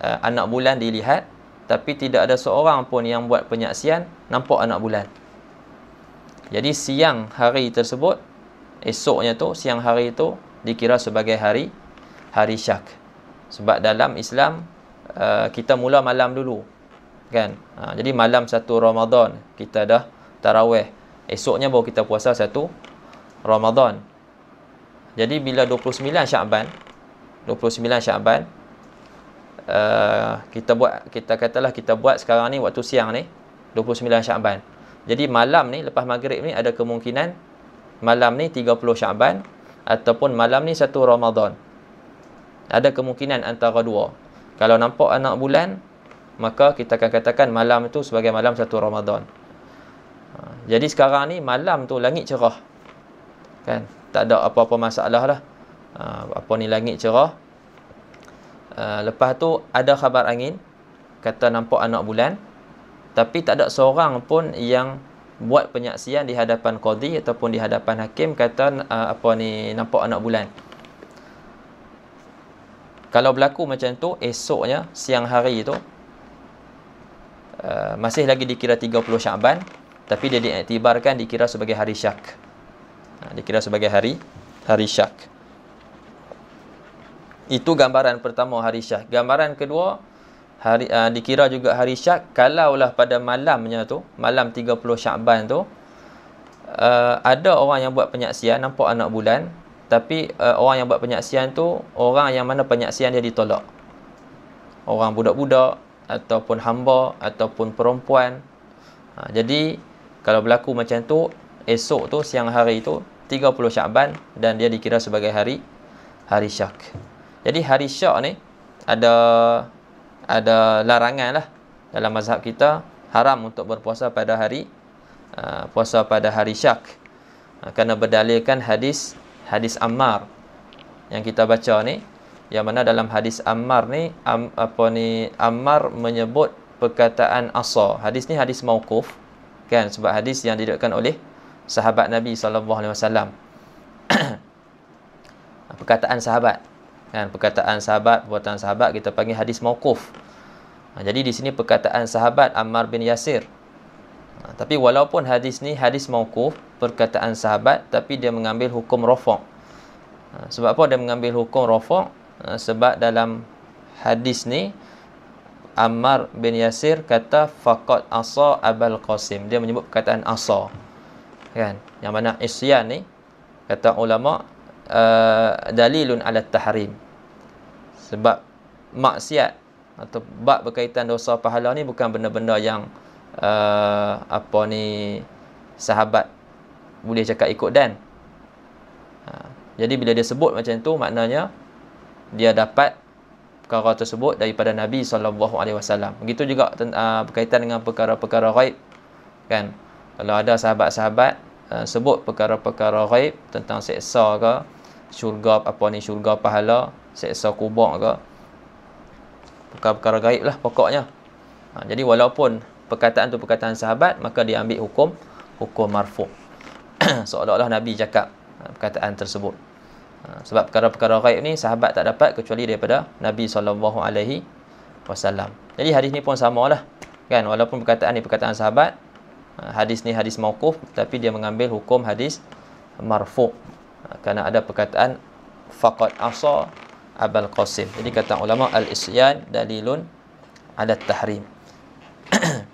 uh, anak bulan dilihat tapi tidak ada seorang pun yang buat penyaksian nampak anak bulan jadi siang hari tersebut esoknya tu siang hari tu dikira sebagai hari hari Syak sebab dalam Islam uh, kita mula malam dulu kan ha, jadi malam satu Ramadan kita dah tarawih esoknya baru kita puasa satu Ramadan jadi bila 29 Syaban 29 Syaban uh, kita buat kita katalah kita buat sekarang ni waktu siang ni 29 Syaban jadi malam ni lepas maghrib ni ada kemungkinan malam ni 30 Syaban ataupun malam ni satu Ramadan ada kemungkinan antara dua kalau nampak anak bulan, maka kita akan katakan malam itu sebagai malam satu Ramadan. Ha, jadi sekarang ni malam tu langit cerah. Kan? Tak ada apa-apa masalah lah. Ha, apa ni langit cerah. Ha, lepas tu ada khabar angin. Kata nampak anak bulan. Tapi tak ada seorang pun yang buat penyaksian di hadapan Qadhi ataupun di hadapan Hakim kata apa ni nampak anak bulan. Kalau berlaku macam tu, esoknya siang hari tu uh, masih lagi dikira 30 Syakban, tapi dia diiktibarkan dikira sebagai hari Syak. Ha, dikira sebagai hari hari Syak. Itu gambaran pertama hari Syak. Gambaran kedua hari uh, dikira juga hari Syak kalaulah pada malamnya tu, malam 30 Syakban tu uh, ada orang yang buat penyaksian nampak anak bulan tapi uh, orang yang buat penyaksian tu orang yang mana penyaksian dia ditolak orang budak-budak ataupun hamba ataupun perempuan ha, jadi kalau berlaku macam tu esok tu siang hari tu 30 Syakban dan dia dikira sebagai hari hari syak jadi hari syak ni ada ada larangan lah dalam mazhab kita haram untuk berpuasa pada hari uh, puasa pada hari syak uh, kerana berdalilkan hadis hadis Ammar yang kita baca ni yang mana dalam hadis Ammar ni am, apa ni Ammar menyebut perkataan asa. Hadis ni hadis mauquf kan sebab hadis yang didedahkan oleh sahabat Nabi sallallahu alaihi wasallam. [CLEARS THROAT] Perkataan sahabat kan perkataan sahabat buatan sahabat kita panggil hadis mauquf. jadi di sini perkataan sahabat Ammar bin Yasir Ha, tapi walaupun hadis ni hadis mauquf perkataan sahabat tapi dia mengambil hukum rafa' ha, sebab apa dia mengambil hukum rafa' ha, sebab dalam hadis ni Ammar bin Yasir kata fakot asa abal qasim dia menyebut perkataan asa kan yang mana isyan ni kata ulama uh, dalilun ala tahrim sebab maksiat atau bab berkaitan dosa pahala ni bukan benda-benda yang uh, apa ni sahabat boleh cakap ikut Dan. Ha. Jadi bila dia sebut macam tu maknanya dia dapat perkara tersebut daripada Nabi sallallahu alaihi wasallam. Begitu juga uh, berkaitan dengan perkara-perkara ghaib kan. Kalau ada sahabat-sahabat uh, sebut perkara-perkara ghaib tentang seksa ke syurga apa ni syurga pahala, seksa kubur ke perkara-perkara ghaib lah pokoknya. Ha, jadi walaupun perkataan tu perkataan sahabat maka dia ambil hukum hukum marfu [CLEARS THROAT] seolah-olah nabi cakap ha, perkataan tersebut ha, sebab perkara-perkara ghaib ni sahabat tak dapat kecuali daripada nabi sallallahu alaihi wasallam jadi hadis ni pun samalah kan walaupun perkataan ni perkataan sahabat ha, hadis ni hadis mauquf tapi dia mengambil hukum hadis marfu kerana ada perkataan faqad asa abal qasim jadi kata ulama al isyan dalilun ala tahrim [CLEARS THROAT]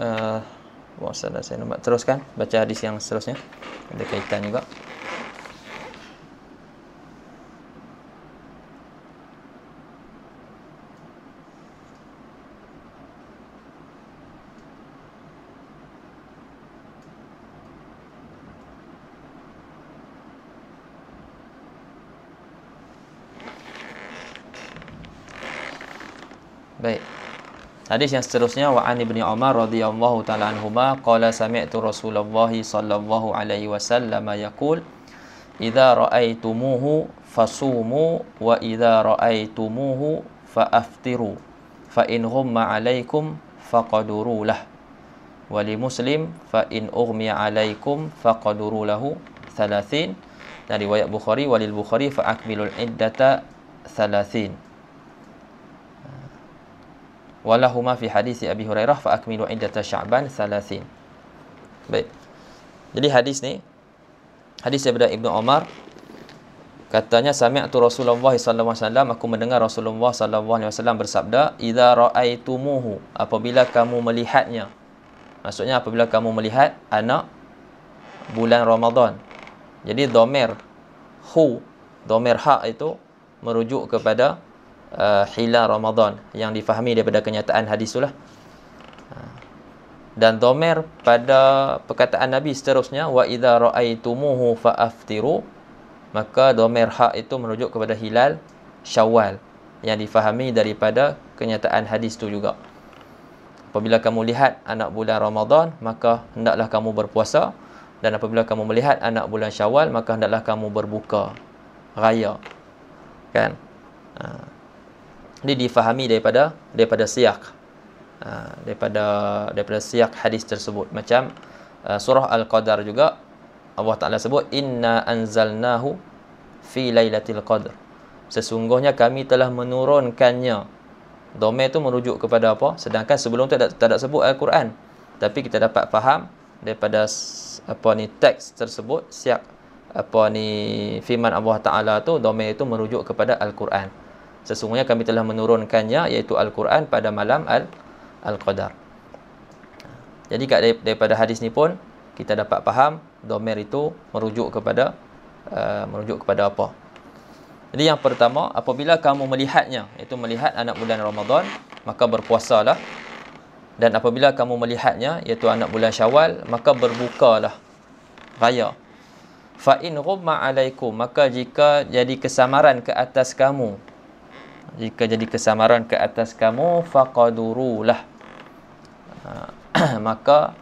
uh, Wah, salah saya nombor. Teruskan baca hadis yang seterusnya. Ada kaitan juga. Baik. Hadis yang seterusnya wa an ibni Umar radhiyallahu taala anhuma qala sami'tu Rasulullah sallallahu alaihi wasallam yaqul idza ra'aitumuhu fasumu wa idza ra'aitumuhu faaftiru fa in ghumma alaikum faqaduru lah wa li muslim fa in ughmi alaikum faqaduru lahu 30 dari riwayat Bukhari walil Bukhari fa akmilul iddata 30 Wallahu ma fi hadisi Abi Hurairah fa akmilu iddatash Sya'ban salasin. Baik. Jadi hadis ni hadis daripada Ibnu Omar katanya sami'tu Rasulullah sallallahu alaihi wasallam aku mendengar Rasulullah sallallahu alaihi wasallam bersabda idza raaitumuhu apabila kamu melihatnya. Maksudnya apabila kamu melihat anak bulan Ramadan. Jadi domer hu domer ha itu merujuk kepada uh, hilal Ramadan yang difahami daripada kenyataan hadis itulah. Dan domer pada perkataan Nabi seterusnya wa idza raaitumuhu faaftiru maka domer hak itu merujuk kepada hilal Syawal yang difahami daripada kenyataan hadis itu juga. Apabila kamu lihat anak bulan Ramadan maka hendaklah kamu berpuasa dan apabila kamu melihat anak bulan Syawal maka hendaklah kamu berbuka raya. Kan? Ha ini difahami daripada daripada siyak ah, daripada daripada siyak hadis tersebut macam ah, surah al-qadar juga Allah Taala sebut inna anzalnahu fi lailatul qadr sesungguhnya kami telah menurunkannya domain tu merujuk kepada apa sedangkan sebelum tu tak ada, tak ada sebut al-Quran tapi kita dapat faham daripada apa ni teks tersebut siyak apa ni firman Allah Taala tu domain itu merujuk kepada al-Quran sesungguhnya kami telah menurunkannya iaitu al-Quran pada malam al qadar Jadi kat daripada hadis ni pun kita dapat faham domer itu merujuk kepada uh, merujuk kepada apa? Jadi yang pertama apabila kamu melihatnya iaitu melihat anak bulan Ramadan maka berpuasalah dan apabila kamu melihatnya iaitu anak bulan Syawal maka berbukalah raya fa in ghumma alaikum maka jika jadi kesamaran ke atas kamu jika jadi kesamaran ke atas kamu faqadurulah ah, [CLEARS THROAT] maka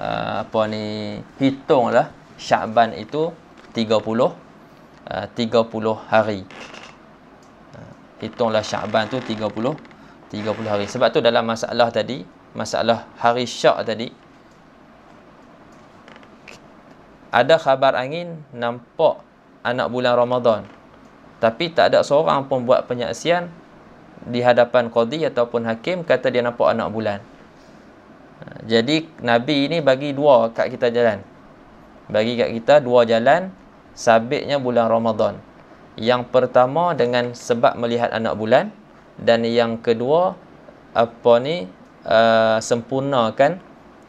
ah, apa ni hitunglah Syaban itu 30 30 ah, hari hitunglah Syaban tu 30 30 hari sebab tu dalam masalah tadi masalah hari syak tadi ada khabar angin nampak anak bulan Ramadan tapi tak ada seorang pun buat penyaksian di hadapan qadi ataupun hakim kata dia nampak anak bulan. Ha, jadi Nabi ini bagi dua kat kita jalan. Bagi kat kita dua jalan sabitnya bulan Ramadan. Yang pertama dengan sebab melihat anak bulan dan yang kedua apa ni uh, sempurnakan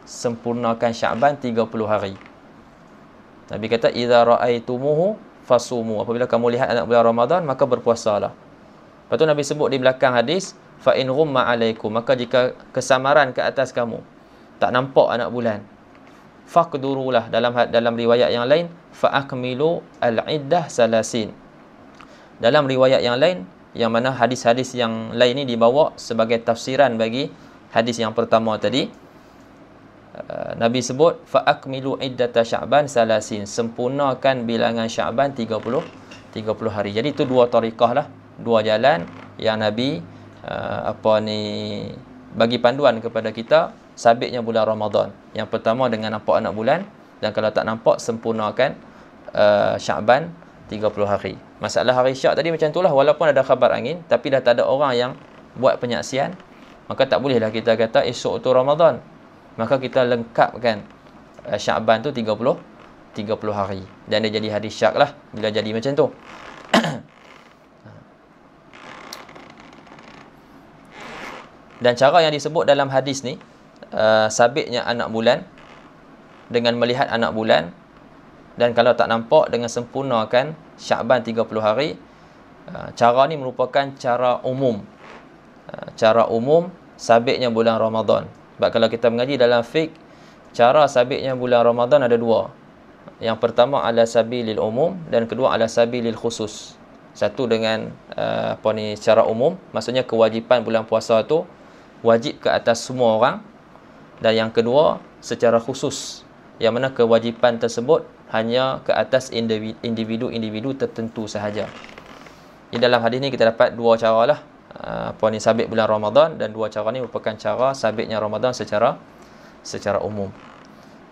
sempurnakan Syaban 30 hari. Nabi kata idza ra'aitumuhu fasumu. Apabila kamu lihat anak bulan Ramadan, maka berpuasalah. Lepas tu Nabi sebut di belakang hadis, fa in ghumma alaikum, maka jika kesamaran ke atas kamu, tak nampak anak bulan. Faqdurulah dalam dalam riwayat yang lain, fa akmilu al-iddah salasin. Dalam riwayat yang lain, yang mana hadis-hadis yang lain ini dibawa sebagai tafsiran bagi hadis yang pertama tadi. Uh, Nabi sebut fa akmilu iddata sya'ban salasin sempurnakan bilangan sya'ban 30 30 hari. Jadi itu dua tarikah lah, dua jalan yang Nabi uh, apa ni bagi panduan kepada kita sabitnya bulan Ramadan. Yang pertama dengan nampak anak bulan dan kalau tak nampak sempurnakan uh, sya'ban 30 hari. Masalah hari syak tadi macam itulah walaupun ada khabar angin tapi dah tak ada orang yang buat penyaksian maka tak bolehlah kita kata esok tu Ramadan maka kita lengkapkan uh, Syakban tu 30 30 hari dan dia jadi hari syak lah bila jadi macam tu [CLEARS THROAT] dan cara yang disebut dalam hadis ni uh, sabitnya anak bulan dengan melihat anak bulan dan kalau tak nampak dengan sempurnakan Syakban 30 hari eh, cara ni merupakan cara umum cara umum sabitnya bulan Ramadan sebab kalau kita mengaji dalam fik cara sabitnya bulan Ramadan ada dua. Yang pertama adalah lil umum dan kedua adalah lil khusus. Satu dengan uh, apa ni cara umum, maksudnya kewajipan bulan puasa tu wajib ke atas semua orang dan yang kedua secara khusus yang mana kewajipan tersebut hanya ke atas individu-individu tertentu sahaja. Di dalam hadis ni kita dapat dua cara lah apa ah, ni sabit bulan Ramadan dan dua cara ni merupakan cara sabitnya Ramadan secara secara umum.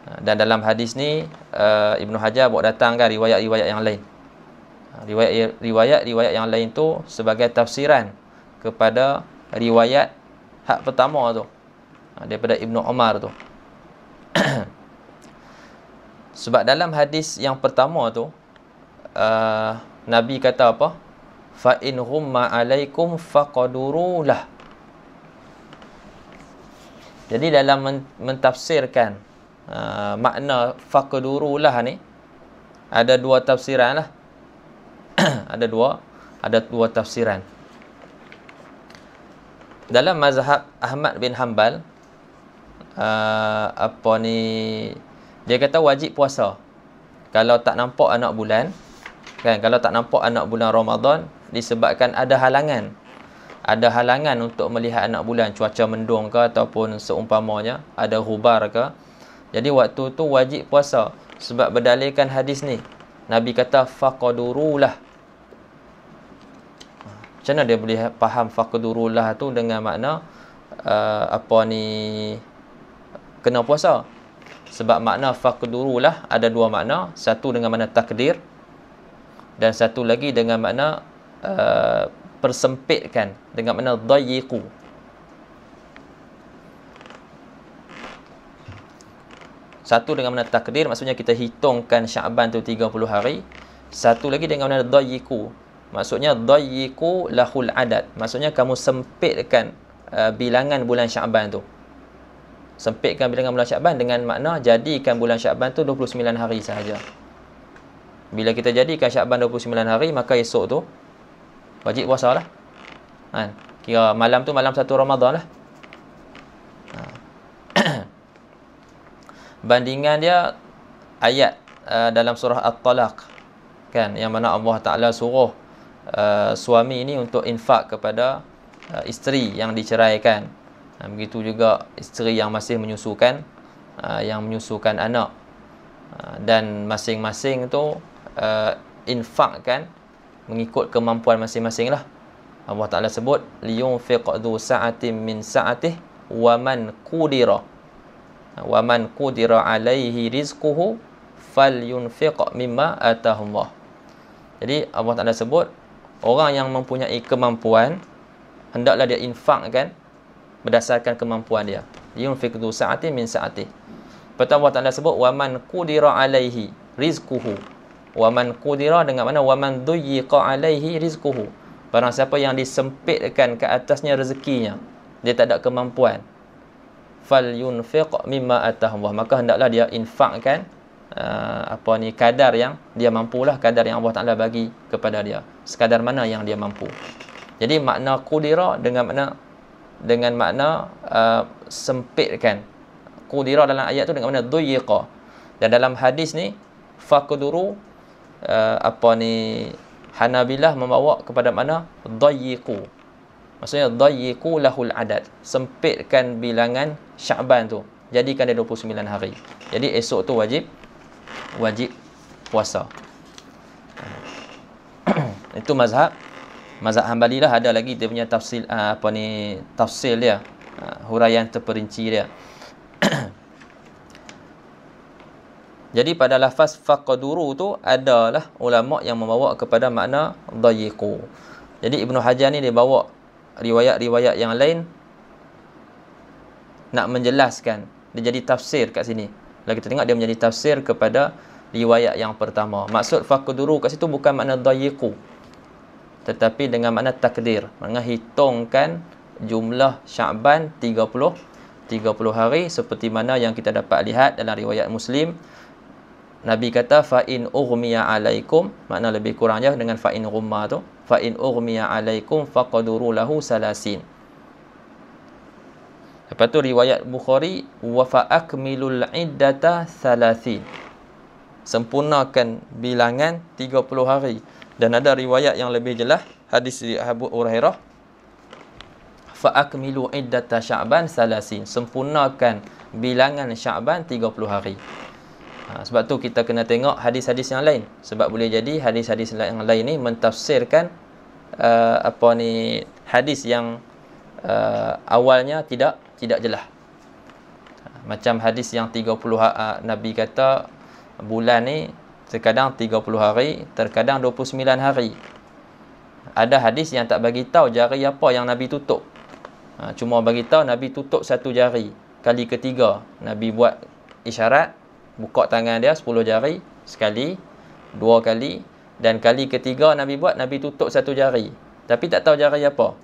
Ah, dan dalam hadis ni uh, Ibnu Hajar buat datangkan riwayat-riwayat yang lain. Riwayat riwayat riwayat yang lain tu sebagai tafsiran kepada riwayat hak pertama tu daripada Ibnu Umar tu. [COUGHS] Sebab dalam hadis yang pertama tu uh, Nabi kata apa? fa in ghumma alaikum faqadurulah jadi dalam mentafsirkan uh, makna faqadurulah ni ada dua tafsiran lah [CLEARS THROAT] ada dua ada dua tafsiran dalam mazhab Ahmad bin Hanbal uh, apa ni dia kata wajib puasa kalau tak nampak anak bulan kan kalau tak nampak anak bulan Ramadan disebabkan ada halangan ada halangan untuk melihat anak bulan cuaca mendung ke ataupun seumpamanya ada hubar ke jadi waktu tu wajib puasa sebab berdalilkan hadis ni Nabi kata faqadurulah macam mana dia boleh faham faqadurulah tu dengan makna uh, apa ni kena puasa sebab makna faqadurulah ada dua makna satu dengan makna takdir dan satu lagi dengan makna uh, persempitkan dengan mana dayiqu satu dengan mana takdir maksudnya kita hitungkan Syaban tu 30 hari satu lagi dengan mana dayiqu maksudnya dayiqu lahul adat, maksudnya kamu sempitkan uh, bilangan bulan Syaban tu sempitkan bilangan bulan Syaban dengan makna jadikan bulan Syaban tu 29 hari sahaja bila kita jadikan Syaban 29 hari maka esok tu wajib puasa lah ha. kira malam tu malam satu Ramadan lah ha. [COUGHS] bandingan dia ayat uh, dalam surah At-Talaq kan yang mana Allah Taala suruh uh, suami ini untuk infak kepada uh, isteri yang diceraikan dan ha, begitu juga isteri yang masih menyusukan uh, yang menyusukan anak ha, dan masing-masing tu uh, infakkan uh, mengikut kemampuan masing-masing lah. Allah Ta'ala sebut, لِيُنْفِقْذُ سَعَةٍ مِّنْ سَعَةٍ وَمَنْ قُدِرَ وَمَنْ قُدِرَ عَلَيْهِ رِزْقُهُ fiqad mimma atahumah. Jadi Allah Ta'ala sebut, orang yang mempunyai kemampuan, hendaklah dia infak, kan? berdasarkan kemampuan dia. لِيُنْفِقْذُ سَعَةٍ مِّنْ سَعَةٍ Pertama Allah Ta'ala sebut, وَمَنْ قُدِرَ alaihi رِزْقُهُ waman qudira dengan mana waman dhayyiqa alaihi rizquhu barang siapa yang disempitkan ke atasnya rezekinya dia tak ada kemampuan fal yunfiq mimma atahu maka hendaklah dia infakkan uh, apa ni kadar yang dia mampulah kadar yang Allah Taala bagi kepada dia sekadar mana yang dia mampu jadi makna qudira dengan makna dengan makna uh, sempitkan qudira dalam ayat tu dengan makna dhayyiqa dan dalam hadis ni faqduru uh, apa ni Hanabilah membawa kepada mana dayiqu maksudnya dayiqu lahul adad sempitkan bilangan Syaban tu jadikan dia 29 hari jadi esok tu wajib wajib puasa [CLEARS THROAT] itu mazhab mazhab Hambali lah ada lagi dia punya tafsil uh, apa ni tafsil dia uh, huraian terperinci dia [CLEARS THROAT] Jadi pada lafaz faqaduru tu adalah ulama yang membawa kepada makna dayiqu. Jadi Ibnu Hajar ni dia bawa riwayat-riwayat yang lain nak menjelaskan. Dia jadi tafsir kat sini. Kalau kita tengok dia menjadi tafsir kepada riwayat yang pertama. Maksud faqaduru kat situ bukan makna dayiqu. Tetapi dengan makna takdir. Menghitungkan jumlah Syaban 30 30 hari seperti mana yang kita dapat lihat dalam riwayat Muslim. Nabi kata fa in ughmiya alaikum makna lebih kurangnya dengan fa in ghumma tu fa in ughmiya alaikum faqaduru lahu salasin Lepas tu riwayat Bukhari wa fa akmilul iddata salasin sempurnakan bilangan 30 hari dan ada riwayat yang lebih jelas hadis di Abu Hurairah fa akmilu iddata sya'ban salasin sempurnakan bilangan sya'ban 30 hari Ha, sebab tu kita kena tengok hadis-hadis yang lain. Sebab boleh jadi hadis-hadis yang lain ni mentafsirkan uh, apa ni hadis yang uh, awalnya tidak tidak jelas. Ha, macam hadis yang 30 uh, ha, Nabi kata bulan ni terkadang 30 hari, terkadang 29 hari. Ada hadis yang tak bagi tahu jari apa yang Nabi tutup. Ha, cuma bagi tahu Nabi tutup satu jari. Kali ketiga Nabi buat isyarat buka tangan dia 10 jari sekali dua kali dan kali ketiga Nabi buat Nabi tutup satu jari tapi tak tahu jari apa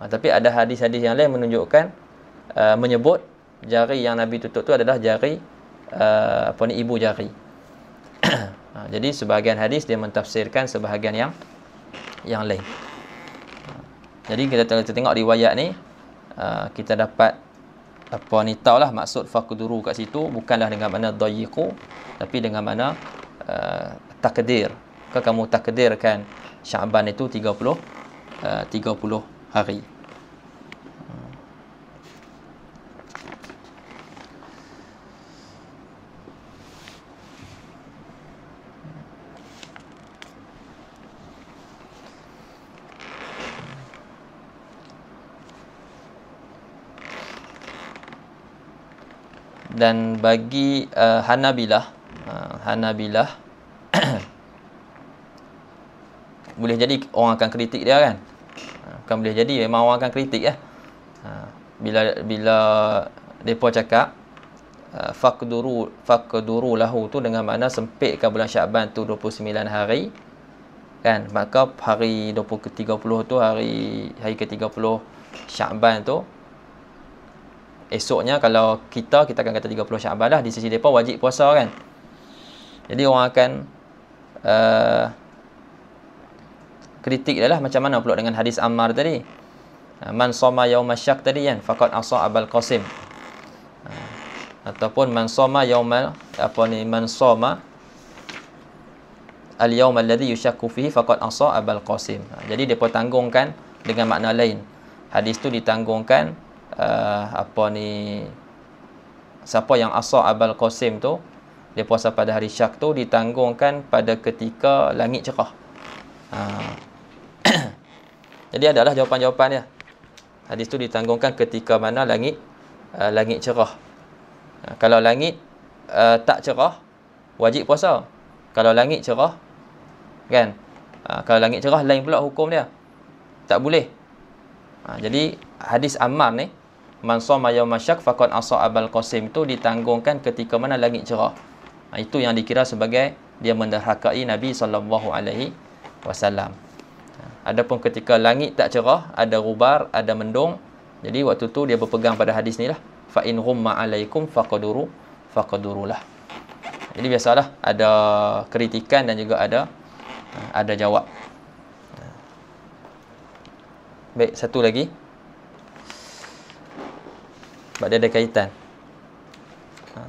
ha, tapi ada hadis-hadis yang lain menunjukkan uh, menyebut jari yang Nabi tutup tu adalah jari uh, apa ni ibu jari [COUGHS] ha, jadi sebahagian hadis dia mentafsirkan sebahagian yang yang lain ha, jadi kita, kita tengok riwayat ni uh, kita dapat apa ni taulah maksud faqduru kat situ bukanlah dengan mana dayiqu tapi dengan mana uh, takdir kau kamu takdirkan Syaban itu 30 uh, 30 hari dan bagi uh, Hanabilah uh, Hanabilah [COUGHS] boleh jadi orang akan kritik dia kan uh, bukan boleh jadi memang orang akan kritik lah ya? bila bila depa cakap uh, faqduru faqduru lahu tu dengan makna sempitkan bulan Syaban tu 29 hari kan maka hari 20 ke 30 tu hari hari ke 30 Syaban tu esoknya kalau kita kita akan kata 30 Syaban lah di sisi depa wajib puasa kan. Jadi orang akan uh, kritik dia lah macam mana pula dengan hadis Ammar tadi. Eh, man soma yaum syak tadi kan fakat asa abal qasim. Eh, ataupun man soma yaumal apa ni man soma al yaum alladhi yushakku fihi fakat asa abal qasim. jadi depa tanggungkan dengan makna lain. Hadis tu ditanggungkan uh, apa ni siapa yang asar abal qasim tu dia puasa pada hari syak tu ditanggungkan pada ketika langit cerah. Ha. [COUGHS] Jadi adalah jawapan-jawapan dia. Hadis tu ditanggungkan ketika mana langit uh, langit cerah. Ha. Kalau langit uh, tak cerah wajib puasa. Kalau langit cerah kan? Ha. kalau langit cerah lain pula hukum dia. Tak boleh. Ha. jadi hadis Ammar ni man soma yawma syak faqad asa abal qasim itu ditanggungkan ketika mana langit cerah. Ha, itu yang dikira sebagai dia mendahakai Nabi sallallahu alaihi wasallam. Ha, adapun ketika langit tak cerah, ada rubar, ada mendung. Jadi waktu tu dia berpegang pada hadis ni lah. Fa in ghumma alaikum faqaduru faqadurulah. Jadi biasalah ada kritikan dan juga ada ha, ada jawab. Ha. Baik, satu lagi. Sebab dia ada kaitan ha.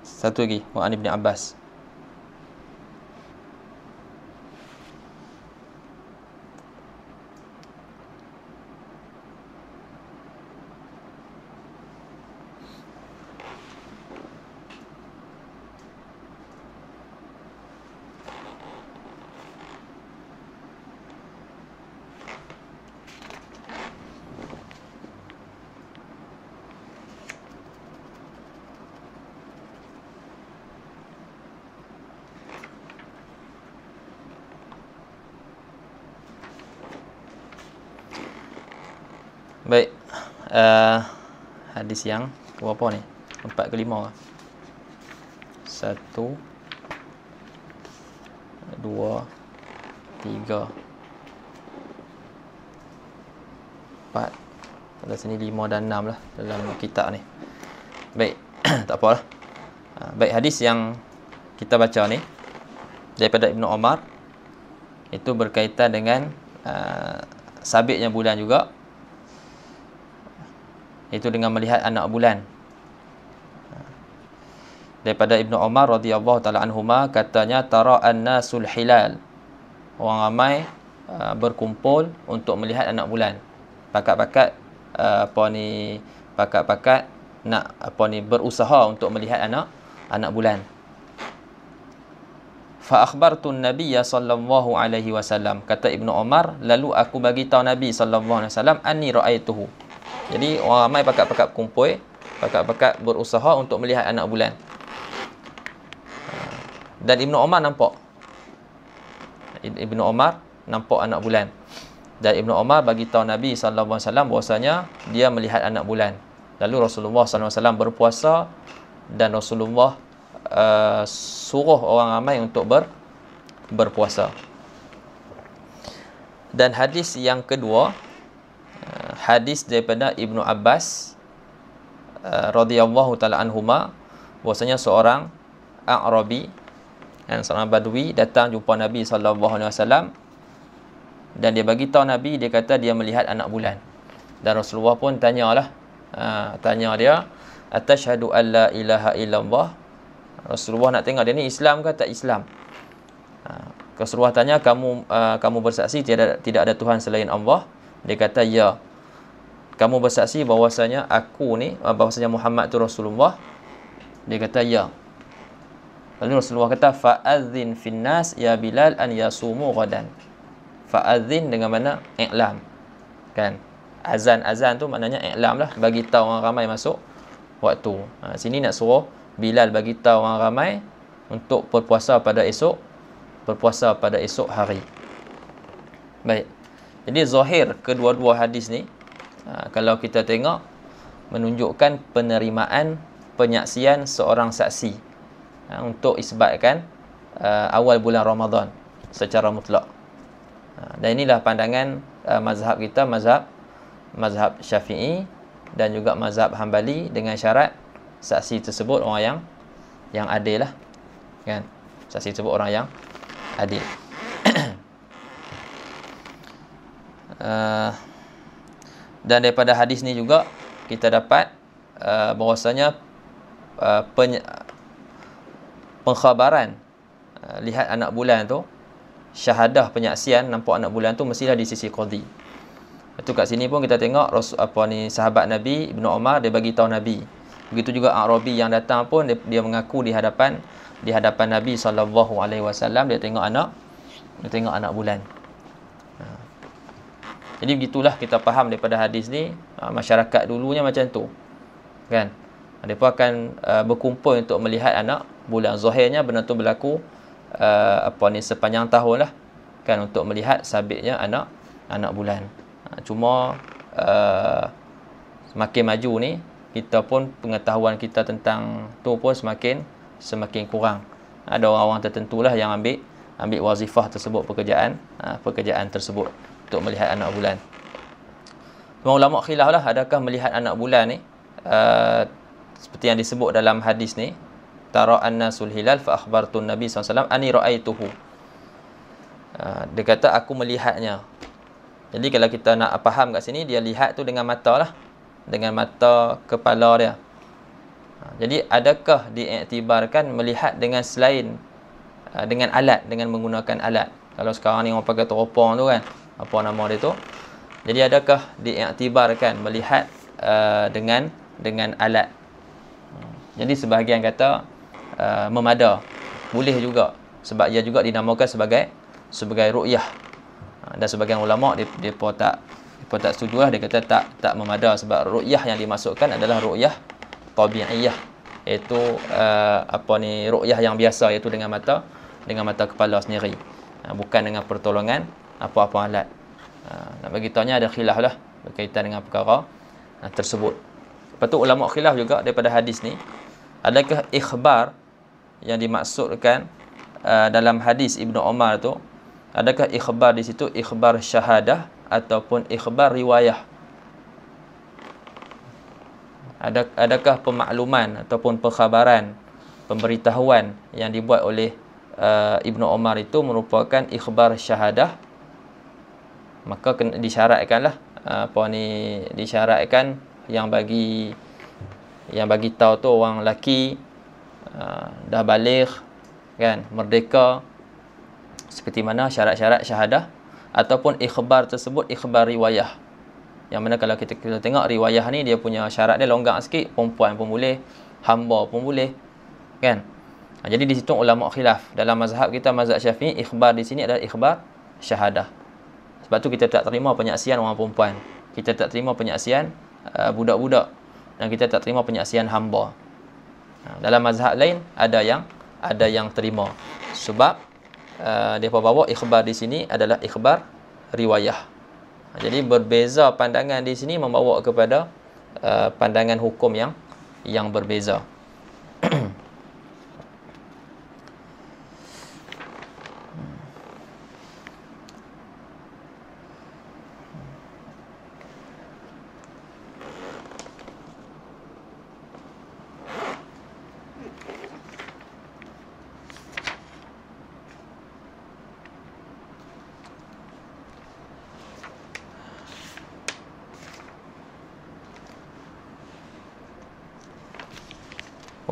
Satu lagi Mu'an bin Abbas habis yang berapa ni? 4 ke lima lah. 1 2 3 4 dalam sini lima dan enam lah dalam kitab ni. Baik, [COUGHS] tak apa lah ha, Baik, hadis yang kita baca ni daripada Ibnu Omar itu berkaitan dengan uh, sabitnya bulan juga iaitu dengan melihat anak bulan daripada Ibnu Umar radhiyallahu taala anhuma katanya tara annasul hilal orang ramai uh, berkumpul untuk melihat anak bulan pakat-pakat uh, apa ni pakat-pakat nak apa ni berusaha untuk melihat anak anak bulan fa akhbartu an-nabiy sallallahu alaihi wasallam kata Ibnu Umar lalu aku bagi tahu Nabi sallallahu alaihi wasallam anni raaituhu jadi orang ramai pakat-pakat kumpul, pakat-pakat berusaha untuk melihat anak bulan. Ah, dan Ibnu Omar nampak. Ibnu Omar nampak anak bulan. Dan Ibnu Omar bagi tahu Nabi sallallahu alaihi wasallam bahwasanya dia melihat anak bulan. Lalu Rasulullah sallallahu alaihi wasallam berpuasa dan Rasulullah uh, suruh orang ramai untuk ber, berpuasa. Dan hadis yang kedua, Uh, hadis daripada Ibnu Abbas uh, radhiyallahu taala anhuma bahwasanya seorang Arabi dan seorang Badui datang jumpa Nabi sallallahu alaihi wasallam dan dia bagi tahu Nabi dia kata dia melihat anak bulan dan Rasulullah pun tanyalah uh, tanya dia atashhadu alla ilaha illallah Rasulullah nak tengok dia ni Islam ke tak Islam Rasulullah tanya kamu kamu bersaksi tiada tidak ada tuhan selain Allah dia kata, ya. Kamu bersaksi bahawasanya aku ni, ah, bahawasanya Muhammad tu Rasulullah. Dia kata, ya. Lalu Rasulullah kata, fa'adzin finnas ya Bilal an yasumu ghadan. Fa'adzin dengan mana? Iqlam. Kan? Azan. Azan tu maknanya iqlam lah. Bagi tahu orang ramai masuk waktu. Ha, sini nak suruh Bilal bagi tahu orang ramai untuk berpuasa pada esok berpuasa pada esok hari. Baik. Jadi zahir kedua-dua hadis ni ha, kalau kita tengok menunjukkan penerimaan penyaksian seorang saksi ha, untuk isbatkan uh, awal bulan Ramadan secara mutlak. Ha, dan inilah pandangan uh, mazhab kita mazhab mazhab Syafi'i dan juga mazhab Hambali dengan syarat saksi tersebut orang yang yang adil lah kan saksi tersebut orang yang adil uh, dan daripada hadis ni juga kita dapat uh, bahawasanya uh, peny- pengkhabaran uh, lihat anak bulan tu syahadah penyaksian nampak anak bulan tu mestilah di sisi qadhi itu kat sini pun kita tengok Rasul, apa ni sahabat Nabi Ibnu Umar dia bagi tahu Nabi. Begitu juga Arabi yang datang pun dia, dia mengaku di hadapan di hadapan Nabi saw dia tengok anak dia tengok anak bulan. Jadi begitulah kita faham daripada hadis ni ha, Masyarakat dulunya macam tu Kan Mereka akan uh, berkumpul untuk melihat anak Bulan zuhirnya benar tu berlaku uh, Apa ni sepanjang tahun lah Kan untuk melihat sabitnya anak Anak bulan ha, Cuma uh, Semakin maju ni Kita pun pengetahuan kita tentang tu pun semakin Semakin kurang Ada orang-orang tertentulah yang ambil Ambil wazifah tersebut pekerjaan ha, Pekerjaan tersebut untuk melihat anak bulan. Semua ulama khilaf lah adakah melihat anak bulan ni uh, seperti yang disebut dalam hadis ni tara annasul hilal fa akhbartun nabi SAW ani raaituhu. Uh, dia kata aku melihatnya. Jadi kalau kita nak faham kat sini dia lihat tu dengan mata lah dengan mata kepala dia. Ah, jadi adakah diiktibarkan melihat dengan selain dengan alat dengan menggunakan alat. Kalau sekarang ni orang pakai teropong tu kan apa nama dia tu jadi adakah diiktibarkan melihat uh, dengan dengan alat jadi sebahagian kata uh, memada boleh juga sebab ia juga dinamakan sebagai sebagai ru'yah uh, dan sebahagian ulama dia, tak dia tak setujulah dia kata tak tak memada sebab ru'yah yang dimasukkan adalah ru'yah tabi'iyah iaitu uh, apa ni ru'yah yang biasa iaitu dengan mata dengan mata kepala sendiri uh, bukan dengan pertolongan apa-apa alat. Ha, nak bagi tanya ada khilaf lah berkaitan dengan perkara ha, tersebut. Lepas tu ulama khilaf juga daripada hadis ni, adakah ikhbar yang dimaksudkan uh, dalam hadis Ibnu Omar tu, adakah ikhbar di situ ikhbar syahadah ataupun ikhbar riwayah? adakah pemakluman ataupun perkhabaran pemberitahuan yang dibuat oleh uh, Ibnu Omar itu merupakan ikhbar syahadah maka kena disyaratkanlah uh, apa ni disyaratkan yang bagi yang bagi tahu tu orang lelaki uh, dah baligh kan merdeka seperti mana syarat-syarat syahadah ataupun ikhbar tersebut ikhbar riwayah yang mana kalau kita kita tengok riwayah ni dia punya syarat dia longgar sikit perempuan pun boleh hamba pun boleh kan ha, jadi di situ ulama khilaf dalam mazhab kita mazhab syafi'i ikhbar di sini adalah ikhbar syahadah sebab tu kita tak terima penyaksian orang perempuan. Kita tak terima penyaksian uh, budak-budak dan kita tak terima penyaksian hamba. Ha, dalam mazhab lain ada yang ada yang terima. Sebab uh, bawa ikhbar di sini adalah ikhbar riwayah. Ha, jadi berbeza pandangan di sini membawa kepada uh, pandangan hukum yang yang berbeza.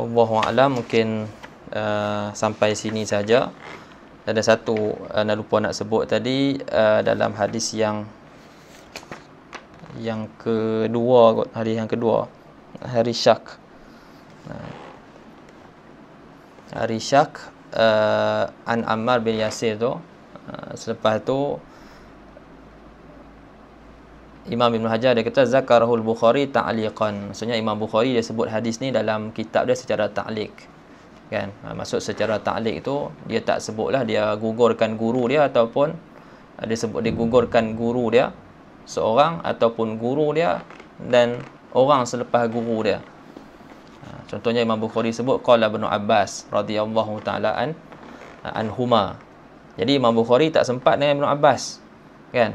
wallahu a'lam mungkin uh, sampai sini saja. Ada satu uh, nak lupa nak sebut tadi uh, dalam hadis yang yang kedua kot, hari yang kedua. Hari Syak. Hari Syak uh, An Ammar bin Yasir tu uh, selepas tu Imam Ibn Hajar dia kata Zakarahul Bukhari ta'liqan. Maksudnya Imam Bukhari dia sebut hadis ni dalam kitab dia secara ta'liq. Kan? Ha, maksud secara ta'liq tu dia tak sebutlah dia gugurkan guru dia ataupun ha, dia sebut dia gugurkan guru dia seorang ataupun guru dia dan orang selepas guru dia. Ha, contohnya Imam Bukhari sebut qala Ibn Abbas radhiyallahu taala an anhuma. Jadi Imam Bukhari tak sempat dengan Ibn Abbas. Kan?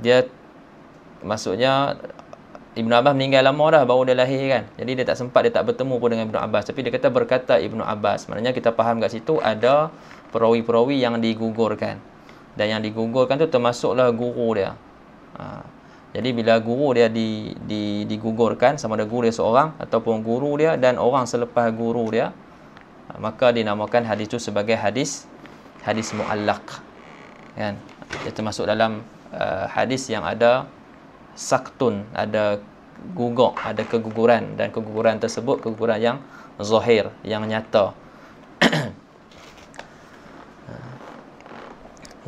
dia maksudnya Ibnu Abbas meninggal lama dah baru dia lahir kan. Jadi dia tak sempat dia tak bertemu pun dengan Ibnu Abbas. Tapi dia kata berkata Ibnu Abbas. Maknanya kita faham kat situ ada perawi-perawi yang digugurkan. Dan yang digugurkan tu termasuklah guru dia. Ha. Jadi bila guru dia di, di, digugurkan sama ada guru dia seorang ataupun guru dia dan orang selepas guru dia ha, maka dinamakan hadis itu sebagai hadis hadis muallaq. Kan? Dia termasuk dalam uh, hadis yang ada saktun, ada gugur, ada keguguran dan keguguran tersebut keguguran yang zahir, yang nyata. [COUGHS]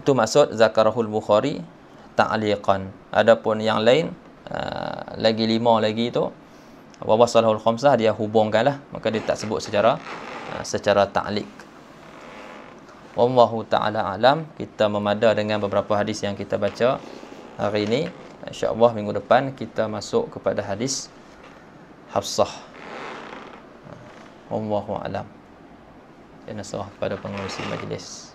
Itu maksud zakarahul Bukhari ta'liqan. Adapun yang lain uh, lagi lima lagi tu wa wasalahul khamsah dia hubungkanlah maka dia tak sebut secara uh, secara ta'liq. Wallahu ta'ala alam Kita memada dengan beberapa hadis yang kita baca Hari ini InsyaAllah minggu depan kita masuk kepada hadis Hafsah Wallahu alam Kena serah kepada pengurusi majlis